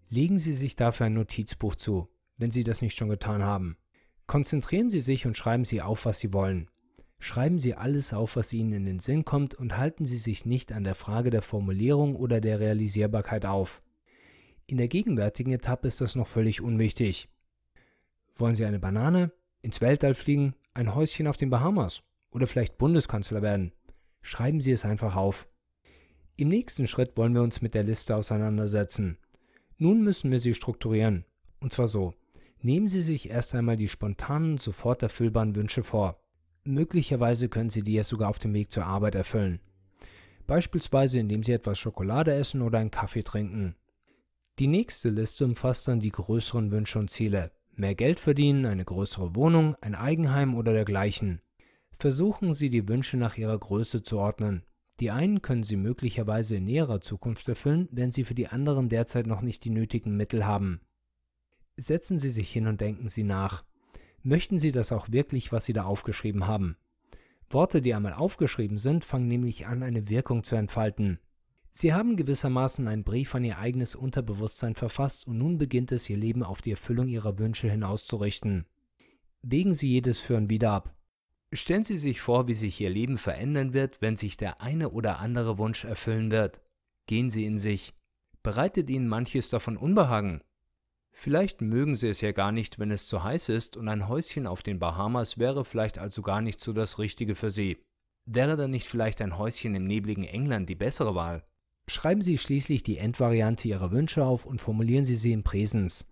Legen Sie sich dafür ein Notizbuch zu, wenn Sie das nicht schon getan haben. Konzentrieren Sie sich und schreiben Sie auf, was Sie wollen. Schreiben Sie alles auf, was Ihnen in den Sinn kommt und halten Sie sich nicht an der Frage der Formulierung oder der Realisierbarkeit auf. In der gegenwärtigen Etappe ist das noch völlig unwichtig. Wollen Sie eine Banane, ins Weltall fliegen, ein Häuschen auf den Bahamas oder vielleicht Bundeskanzler werden? Schreiben Sie es einfach auf. Im nächsten Schritt wollen wir uns mit der Liste auseinandersetzen. Nun müssen wir sie strukturieren. Und zwar so. Nehmen Sie sich erst einmal die spontanen, sofort erfüllbaren Wünsche vor. Möglicherweise können Sie die ja sogar auf dem Weg zur Arbeit erfüllen. Beispielsweise indem Sie etwas Schokolade essen oder einen Kaffee trinken. Die nächste Liste umfasst dann die größeren Wünsche und Ziele. Mehr Geld verdienen, eine größere Wohnung, ein Eigenheim oder dergleichen. Versuchen Sie die Wünsche nach ihrer Größe zu ordnen. Die einen können Sie möglicherweise in näherer Zukunft erfüllen, wenn Sie für die anderen derzeit noch nicht die nötigen Mittel haben. Setzen Sie sich hin und denken Sie nach möchten Sie das auch wirklich, was Sie da aufgeschrieben haben? Worte, die einmal aufgeschrieben sind, fangen nämlich an, eine Wirkung zu entfalten. Sie haben gewissermaßen einen Brief an Ihr eigenes Unterbewusstsein verfasst und nun beginnt es, Ihr Leben auf die Erfüllung Ihrer Wünsche hinauszurichten. Wägen Sie jedes Führen wieder ab. Stellen Sie sich vor, wie sich Ihr Leben verändern wird, wenn sich der eine oder andere Wunsch erfüllen wird. Gehen Sie in sich. Bereitet Ihnen manches davon Unbehagen? Vielleicht mögen sie es ja gar nicht, wenn es zu heiß ist, und ein Häuschen auf den Bahamas wäre vielleicht also gar nicht so das Richtige für sie. Wäre dann nicht vielleicht ein Häuschen im nebligen England die bessere Wahl? Schreiben Sie schließlich die Endvariante Ihrer Wünsche auf und formulieren Sie sie im Präsens.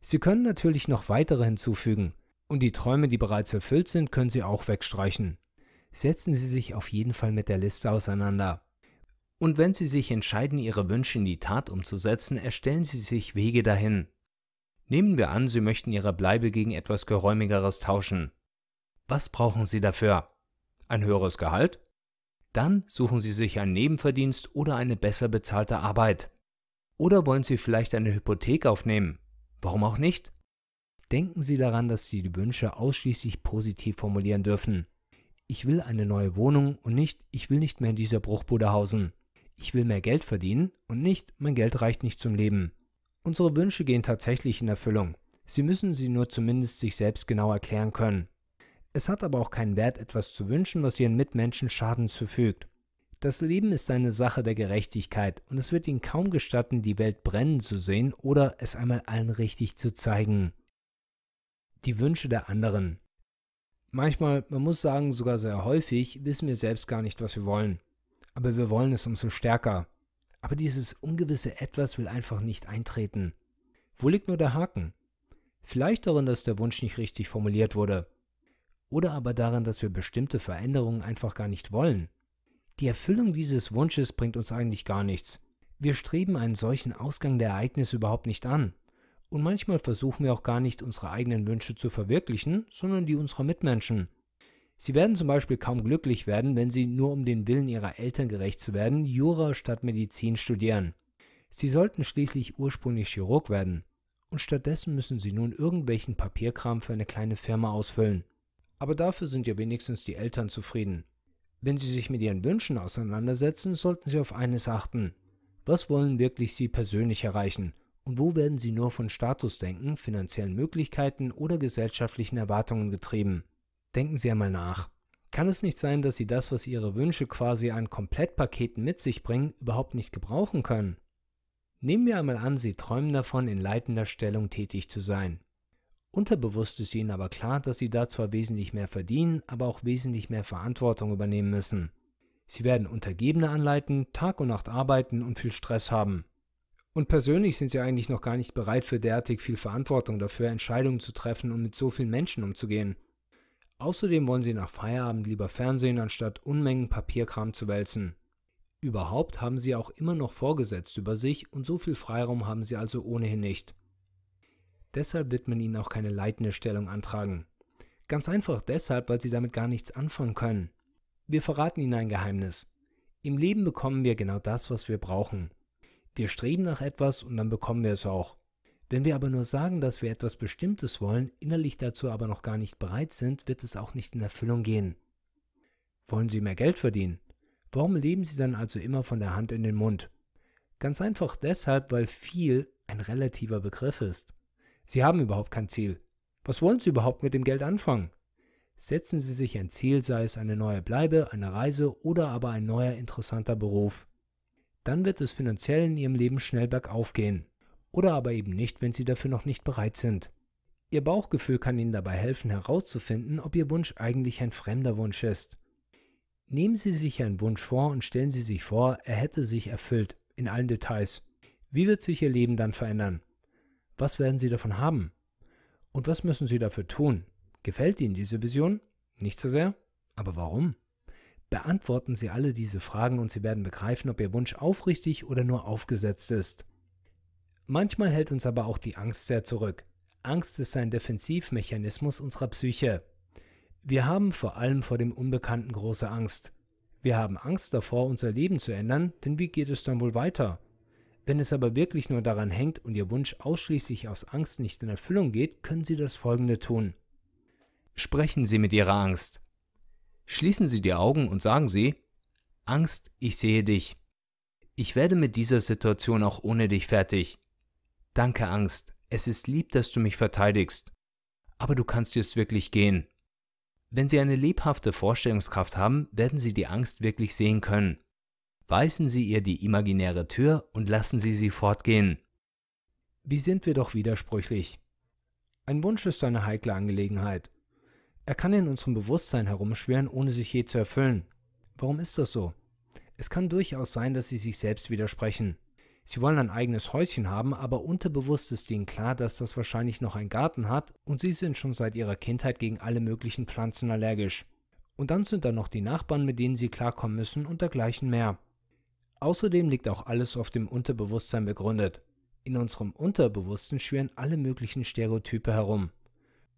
Sie können natürlich noch weitere hinzufügen. Und die Träume, die bereits erfüllt sind, können Sie auch wegstreichen. Setzen Sie sich auf jeden Fall mit der Liste auseinander. Und wenn Sie sich entscheiden, Ihre Wünsche in die Tat umzusetzen, erstellen Sie sich Wege dahin. Nehmen wir an, Sie möchten Ihre Bleibe gegen etwas Geräumigeres tauschen. Was brauchen Sie dafür? Ein höheres Gehalt? Dann suchen Sie sich einen Nebenverdienst oder eine besser bezahlte Arbeit. Oder wollen Sie vielleicht eine Hypothek aufnehmen? Warum auch nicht? Denken Sie daran, dass Sie die Wünsche ausschließlich positiv formulieren dürfen. Ich will eine neue Wohnung und nicht, ich will nicht mehr in dieser Bruchbude hausen. Ich will mehr Geld verdienen und nicht, mein Geld reicht nicht zum Leben. Unsere Wünsche gehen tatsächlich in Erfüllung. Sie müssen sie nur zumindest sich selbst genau erklären können. Es hat aber auch keinen Wert, etwas zu wünschen, was ihren Mitmenschen Schaden zufügt. Das Leben ist eine Sache der Gerechtigkeit und es wird ihnen kaum gestatten, die Welt brennen zu sehen oder es einmal allen richtig zu zeigen. Die Wünsche der anderen. Manchmal, man muss sagen, sogar sehr häufig, wissen wir selbst gar nicht, was wir wollen. Aber wir wollen es umso stärker. Aber dieses ungewisse Etwas will einfach nicht eintreten. Wo liegt nur der Haken? Vielleicht darin, dass der Wunsch nicht richtig formuliert wurde. Oder aber darin, dass wir bestimmte Veränderungen einfach gar nicht wollen. Die Erfüllung dieses Wunsches bringt uns eigentlich gar nichts. Wir streben einen solchen Ausgang der Ereignisse überhaupt nicht an. Und manchmal versuchen wir auch gar nicht, unsere eigenen Wünsche zu verwirklichen, sondern die unserer Mitmenschen. Sie werden zum Beispiel kaum glücklich werden, wenn sie nur um den Willen ihrer Eltern gerecht zu werden, Jura statt Medizin studieren. Sie sollten schließlich ursprünglich Chirurg werden. Und stattdessen müssen sie nun irgendwelchen Papierkram für eine kleine Firma ausfüllen. Aber dafür sind ja wenigstens die Eltern zufrieden. Wenn sie sich mit ihren Wünschen auseinandersetzen, sollten sie auf eines achten. Was wollen wirklich sie persönlich erreichen? Und wo werden sie nur von Statusdenken, finanziellen Möglichkeiten oder gesellschaftlichen Erwartungen getrieben? Denken Sie einmal nach. Kann es nicht sein, dass Sie das, was Ihre Wünsche quasi an Komplettpaketen mit sich bringen, überhaupt nicht gebrauchen können? Nehmen wir einmal an, Sie träumen davon, in leitender Stellung tätig zu sein. Unterbewusst ist Ihnen aber klar, dass Sie da zwar wesentlich mehr verdienen, aber auch wesentlich mehr Verantwortung übernehmen müssen. Sie werden Untergebene anleiten, Tag und Nacht arbeiten und viel Stress haben. Und persönlich sind Sie eigentlich noch gar nicht bereit für derartig viel Verantwortung dafür, Entscheidungen zu treffen und mit so vielen Menschen umzugehen. Außerdem wollen sie nach Feierabend lieber Fernsehen, anstatt Unmengen Papierkram zu wälzen. Überhaupt haben sie auch immer noch vorgesetzt über sich und so viel Freiraum haben sie also ohnehin nicht. Deshalb wird man ihnen auch keine leitende Stellung antragen. Ganz einfach deshalb, weil sie damit gar nichts anfangen können. Wir verraten ihnen ein Geheimnis. Im Leben bekommen wir genau das, was wir brauchen. Wir streben nach etwas und dann bekommen wir es auch. Wenn wir aber nur sagen, dass wir etwas Bestimmtes wollen, innerlich dazu aber noch gar nicht bereit sind, wird es auch nicht in Erfüllung gehen. Wollen Sie mehr Geld verdienen? Warum leben Sie dann also immer von der Hand in den Mund? Ganz einfach deshalb, weil viel ein relativer Begriff ist. Sie haben überhaupt kein Ziel. Was wollen Sie überhaupt mit dem Geld anfangen? Setzen Sie sich ein Ziel, sei es eine neue Bleibe, eine Reise oder aber ein neuer interessanter Beruf. Dann wird es finanziell in Ihrem Leben schnell bergauf gehen oder aber eben nicht, wenn Sie dafür noch nicht bereit sind. Ihr Bauchgefühl kann Ihnen dabei helfen herauszufinden, ob Ihr Wunsch eigentlich ein fremder Wunsch ist. Nehmen Sie sich einen Wunsch vor und stellen Sie sich vor, er hätte sich erfüllt, in allen Details. Wie wird sich Ihr Leben dann verändern? Was werden Sie davon haben? Und was müssen Sie dafür tun? Gefällt Ihnen diese Vision? Nicht so sehr? Aber warum? Beantworten Sie alle diese Fragen und Sie werden begreifen, ob Ihr Wunsch aufrichtig oder nur aufgesetzt ist. Manchmal hält uns aber auch die Angst sehr zurück. Angst ist ein Defensivmechanismus unserer Psyche. Wir haben vor allem vor dem Unbekannten große Angst. Wir haben Angst davor, unser Leben zu ändern, denn wie geht es dann wohl weiter? Wenn es aber wirklich nur daran hängt und Ihr Wunsch ausschließlich aus Angst nicht in Erfüllung geht, können Sie das folgende tun. Sprechen Sie mit Ihrer Angst. Schließen Sie die Augen und sagen Sie, Angst, ich sehe dich. Ich werde mit dieser Situation auch ohne dich fertig. Danke, Angst. Es ist lieb, dass du mich verteidigst. Aber du kannst jetzt wirklich gehen. Wenn Sie eine lebhafte Vorstellungskraft haben, werden Sie die Angst wirklich sehen können. Weisen Sie ihr die imaginäre Tür und lassen Sie sie fortgehen. Wie sind wir doch widersprüchlich. Ein Wunsch ist eine heikle Angelegenheit. Er kann in unserem Bewusstsein herumschwirren, ohne sich je zu erfüllen. Warum ist das so? Es kann durchaus sein, dass Sie sich selbst widersprechen. Sie wollen ein eigenes Häuschen haben, aber unterbewusst ist ihnen klar, dass das wahrscheinlich noch einen Garten hat und sie sind schon seit ihrer Kindheit gegen alle möglichen Pflanzen allergisch. Und dann sind da noch die Nachbarn, mit denen sie klarkommen müssen und dergleichen mehr. Außerdem liegt auch alles auf dem Unterbewusstsein begründet. In unserem Unterbewussten schwirren alle möglichen Stereotype herum.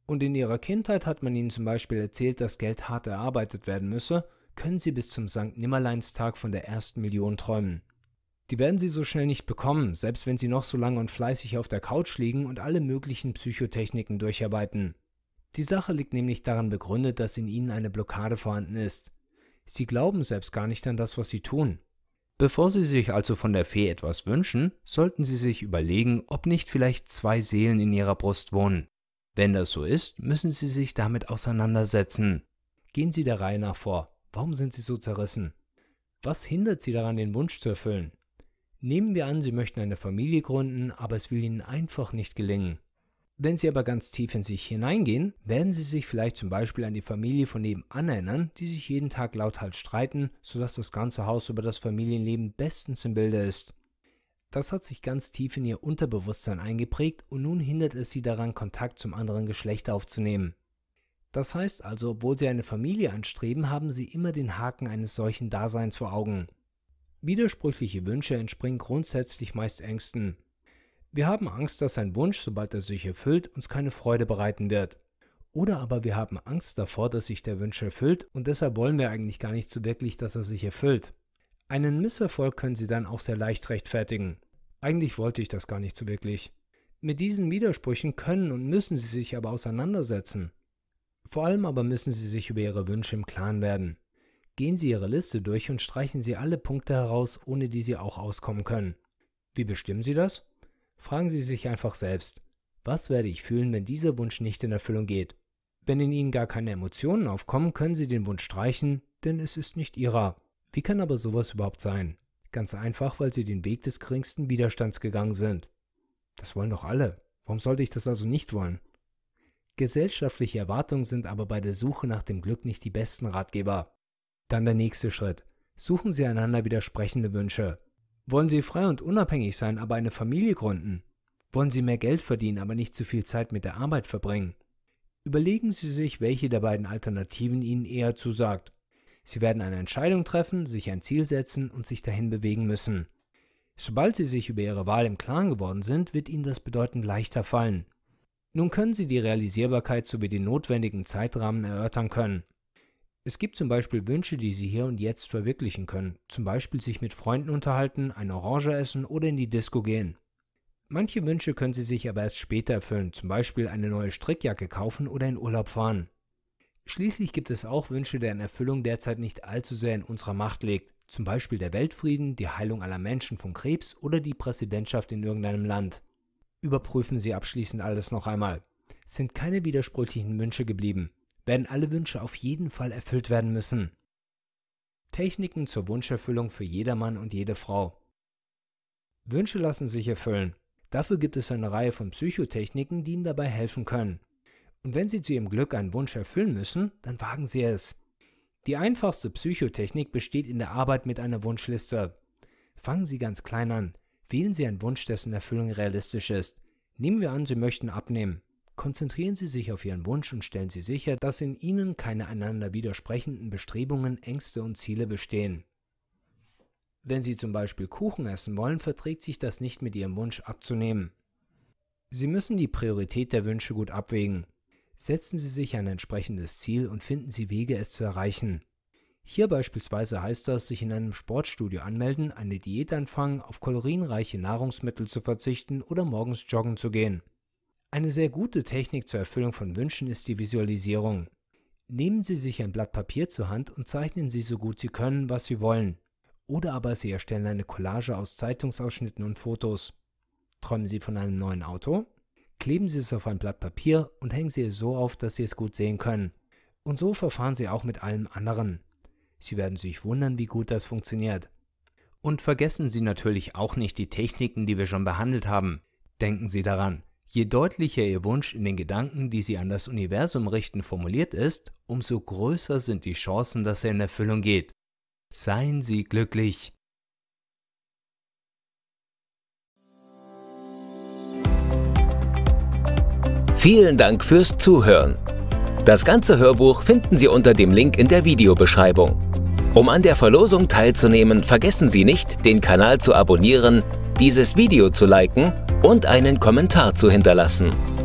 Und in ihrer Kindheit hat man ihnen zum Beispiel erzählt, dass Geld hart erarbeitet werden müsse, können sie bis zum Sankt Nimmerleinstag von der ersten Million träumen. Die werden Sie so schnell nicht bekommen, selbst wenn Sie noch so lange und fleißig auf der Couch liegen und alle möglichen Psychotechniken durcharbeiten. Die Sache liegt nämlich daran begründet, dass in Ihnen eine Blockade vorhanden ist. Sie glauben selbst gar nicht an das, was Sie tun. Bevor Sie sich also von der Fee etwas wünschen, sollten Sie sich überlegen, ob nicht vielleicht zwei Seelen in Ihrer Brust wohnen. Wenn das so ist, müssen Sie sich damit auseinandersetzen. Gehen Sie der Reihe nach vor. Warum sind Sie so zerrissen? Was hindert Sie daran, den Wunsch zu erfüllen? Nehmen wir an, Sie möchten eine Familie gründen, aber es will Ihnen einfach nicht gelingen. Wenn Sie aber ganz tief in sich hineingehen, werden Sie sich vielleicht zum Beispiel an die Familie von nebenan erinnern, die sich jeden Tag lauthals streiten, sodass das ganze Haus über das Familienleben bestens im Bilde ist. Das hat sich ganz tief in ihr Unterbewusstsein eingeprägt und nun hindert es sie daran, Kontakt zum anderen Geschlecht aufzunehmen. Das heißt also, obwohl sie eine Familie anstreben, haben sie immer den Haken eines solchen Daseins vor Augen. Widersprüchliche Wünsche entspringen grundsätzlich meist Ängsten. Wir haben Angst, dass ein Wunsch, sobald er sich erfüllt, uns keine Freude bereiten wird. Oder aber wir haben Angst davor, dass sich der Wunsch erfüllt und deshalb wollen wir eigentlich gar nicht so wirklich, dass er sich erfüllt. Einen Misserfolg können Sie dann auch sehr leicht rechtfertigen. Eigentlich wollte ich das gar nicht so wirklich. Mit diesen Widersprüchen können und müssen Sie sich aber auseinandersetzen. Vor allem aber müssen Sie sich über Ihre Wünsche im Klaren werden. Gehen Sie Ihre Liste durch und streichen Sie alle Punkte heraus, ohne die Sie auch auskommen können. Wie bestimmen Sie das? Fragen Sie sich einfach selbst, was werde ich fühlen, wenn dieser Wunsch nicht in Erfüllung geht? Wenn in Ihnen gar keine Emotionen aufkommen, können Sie den Wunsch streichen, denn es ist nicht Ihrer. Wie kann aber sowas überhaupt sein? Ganz einfach, weil Sie den Weg des geringsten Widerstands gegangen sind. Das wollen doch alle. Warum sollte ich das also nicht wollen? Gesellschaftliche Erwartungen sind aber bei der Suche nach dem Glück nicht die besten Ratgeber. Dann der nächste Schritt. Suchen Sie einander widersprechende Wünsche. Wollen Sie frei und unabhängig sein, aber eine Familie gründen? Wollen Sie mehr Geld verdienen, aber nicht zu viel Zeit mit der Arbeit verbringen? Überlegen Sie sich, welche der beiden Alternativen Ihnen eher zusagt. Sie werden eine Entscheidung treffen, sich ein Ziel setzen und sich dahin bewegen müssen. Sobald Sie sich über Ihre Wahl im Klaren geworden sind, wird Ihnen das bedeutend leichter fallen. Nun können Sie die Realisierbarkeit sowie den notwendigen Zeitrahmen erörtern können. Es gibt zum Beispiel Wünsche, die Sie hier und jetzt verwirklichen können, zum Beispiel sich mit Freunden unterhalten, eine Orange essen oder in die Disco gehen. Manche Wünsche können Sie sich aber erst später erfüllen, zum Beispiel eine neue Strickjacke kaufen oder in Urlaub fahren. Schließlich gibt es auch Wünsche, deren Erfüllung derzeit nicht allzu sehr in unserer Macht liegt, zum Beispiel der Weltfrieden, die Heilung aller Menschen von Krebs oder die Präsidentschaft in irgendeinem Land. Überprüfen Sie abschließend alles noch einmal. Sind keine widersprüchlichen Wünsche geblieben, werden alle Wünsche auf jeden Fall erfüllt werden müssen. Techniken zur Wunscherfüllung für jedermann und jede Frau. Wünsche lassen sich erfüllen. Dafür gibt es eine Reihe von Psychotechniken, die Ihnen dabei helfen können. Und wenn Sie zu Ihrem Glück einen Wunsch erfüllen müssen, dann wagen Sie es. Die einfachste Psychotechnik besteht in der Arbeit mit einer Wunschliste. Fangen Sie ganz klein an. Wählen Sie einen Wunsch, dessen Erfüllung realistisch ist. Nehmen wir an, Sie möchten abnehmen. Konzentrieren Sie sich auf Ihren Wunsch und stellen Sie sicher, dass in Ihnen keine einander widersprechenden Bestrebungen, Ängste und Ziele bestehen. Wenn Sie zum Beispiel Kuchen essen wollen, verträgt sich das nicht mit Ihrem Wunsch abzunehmen. Sie müssen die Priorität der Wünsche gut abwägen. Setzen Sie sich ein entsprechendes Ziel und finden Sie Wege, es zu erreichen. Hier beispielsweise heißt das, sich in einem Sportstudio anmelden, eine Diät anfangen, auf kalorienreiche Nahrungsmittel zu verzichten oder morgens joggen zu gehen. Eine sehr gute Technik zur Erfüllung von Wünschen ist die Visualisierung. Nehmen Sie sich ein Blatt Papier zur Hand und zeichnen Sie so gut Sie können, was Sie wollen. Oder aber Sie erstellen eine Collage aus Zeitungsausschnitten und Fotos. Träumen Sie von einem neuen Auto? Kleben Sie es auf ein Blatt Papier und hängen Sie es so auf, dass Sie es gut sehen können. Und so verfahren Sie auch mit allem anderen. Sie werden sich wundern, wie gut das funktioniert. Und vergessen Sie natürlich auch nicht die Techniken, die wir schon behandelt haben. Denken Sie daran, Je deutlicher ihr Wunsch in den Gedanken, die sie an das Universum richten, formuliert ist, umso größer sind die Chancen, dass er in Erfüllung geht. Seien Sie glücklich! Vielen Dank fürs Zuhören. Das ganze Hörbuch finden Sie unter dem Link in der Videobeschreibung. Um an der Verlosung teilzunehmen, vergessen Sie nicht, den Kanal zu abonnieren dieses Video zu liken und einen Kommentar zu hinterlassen.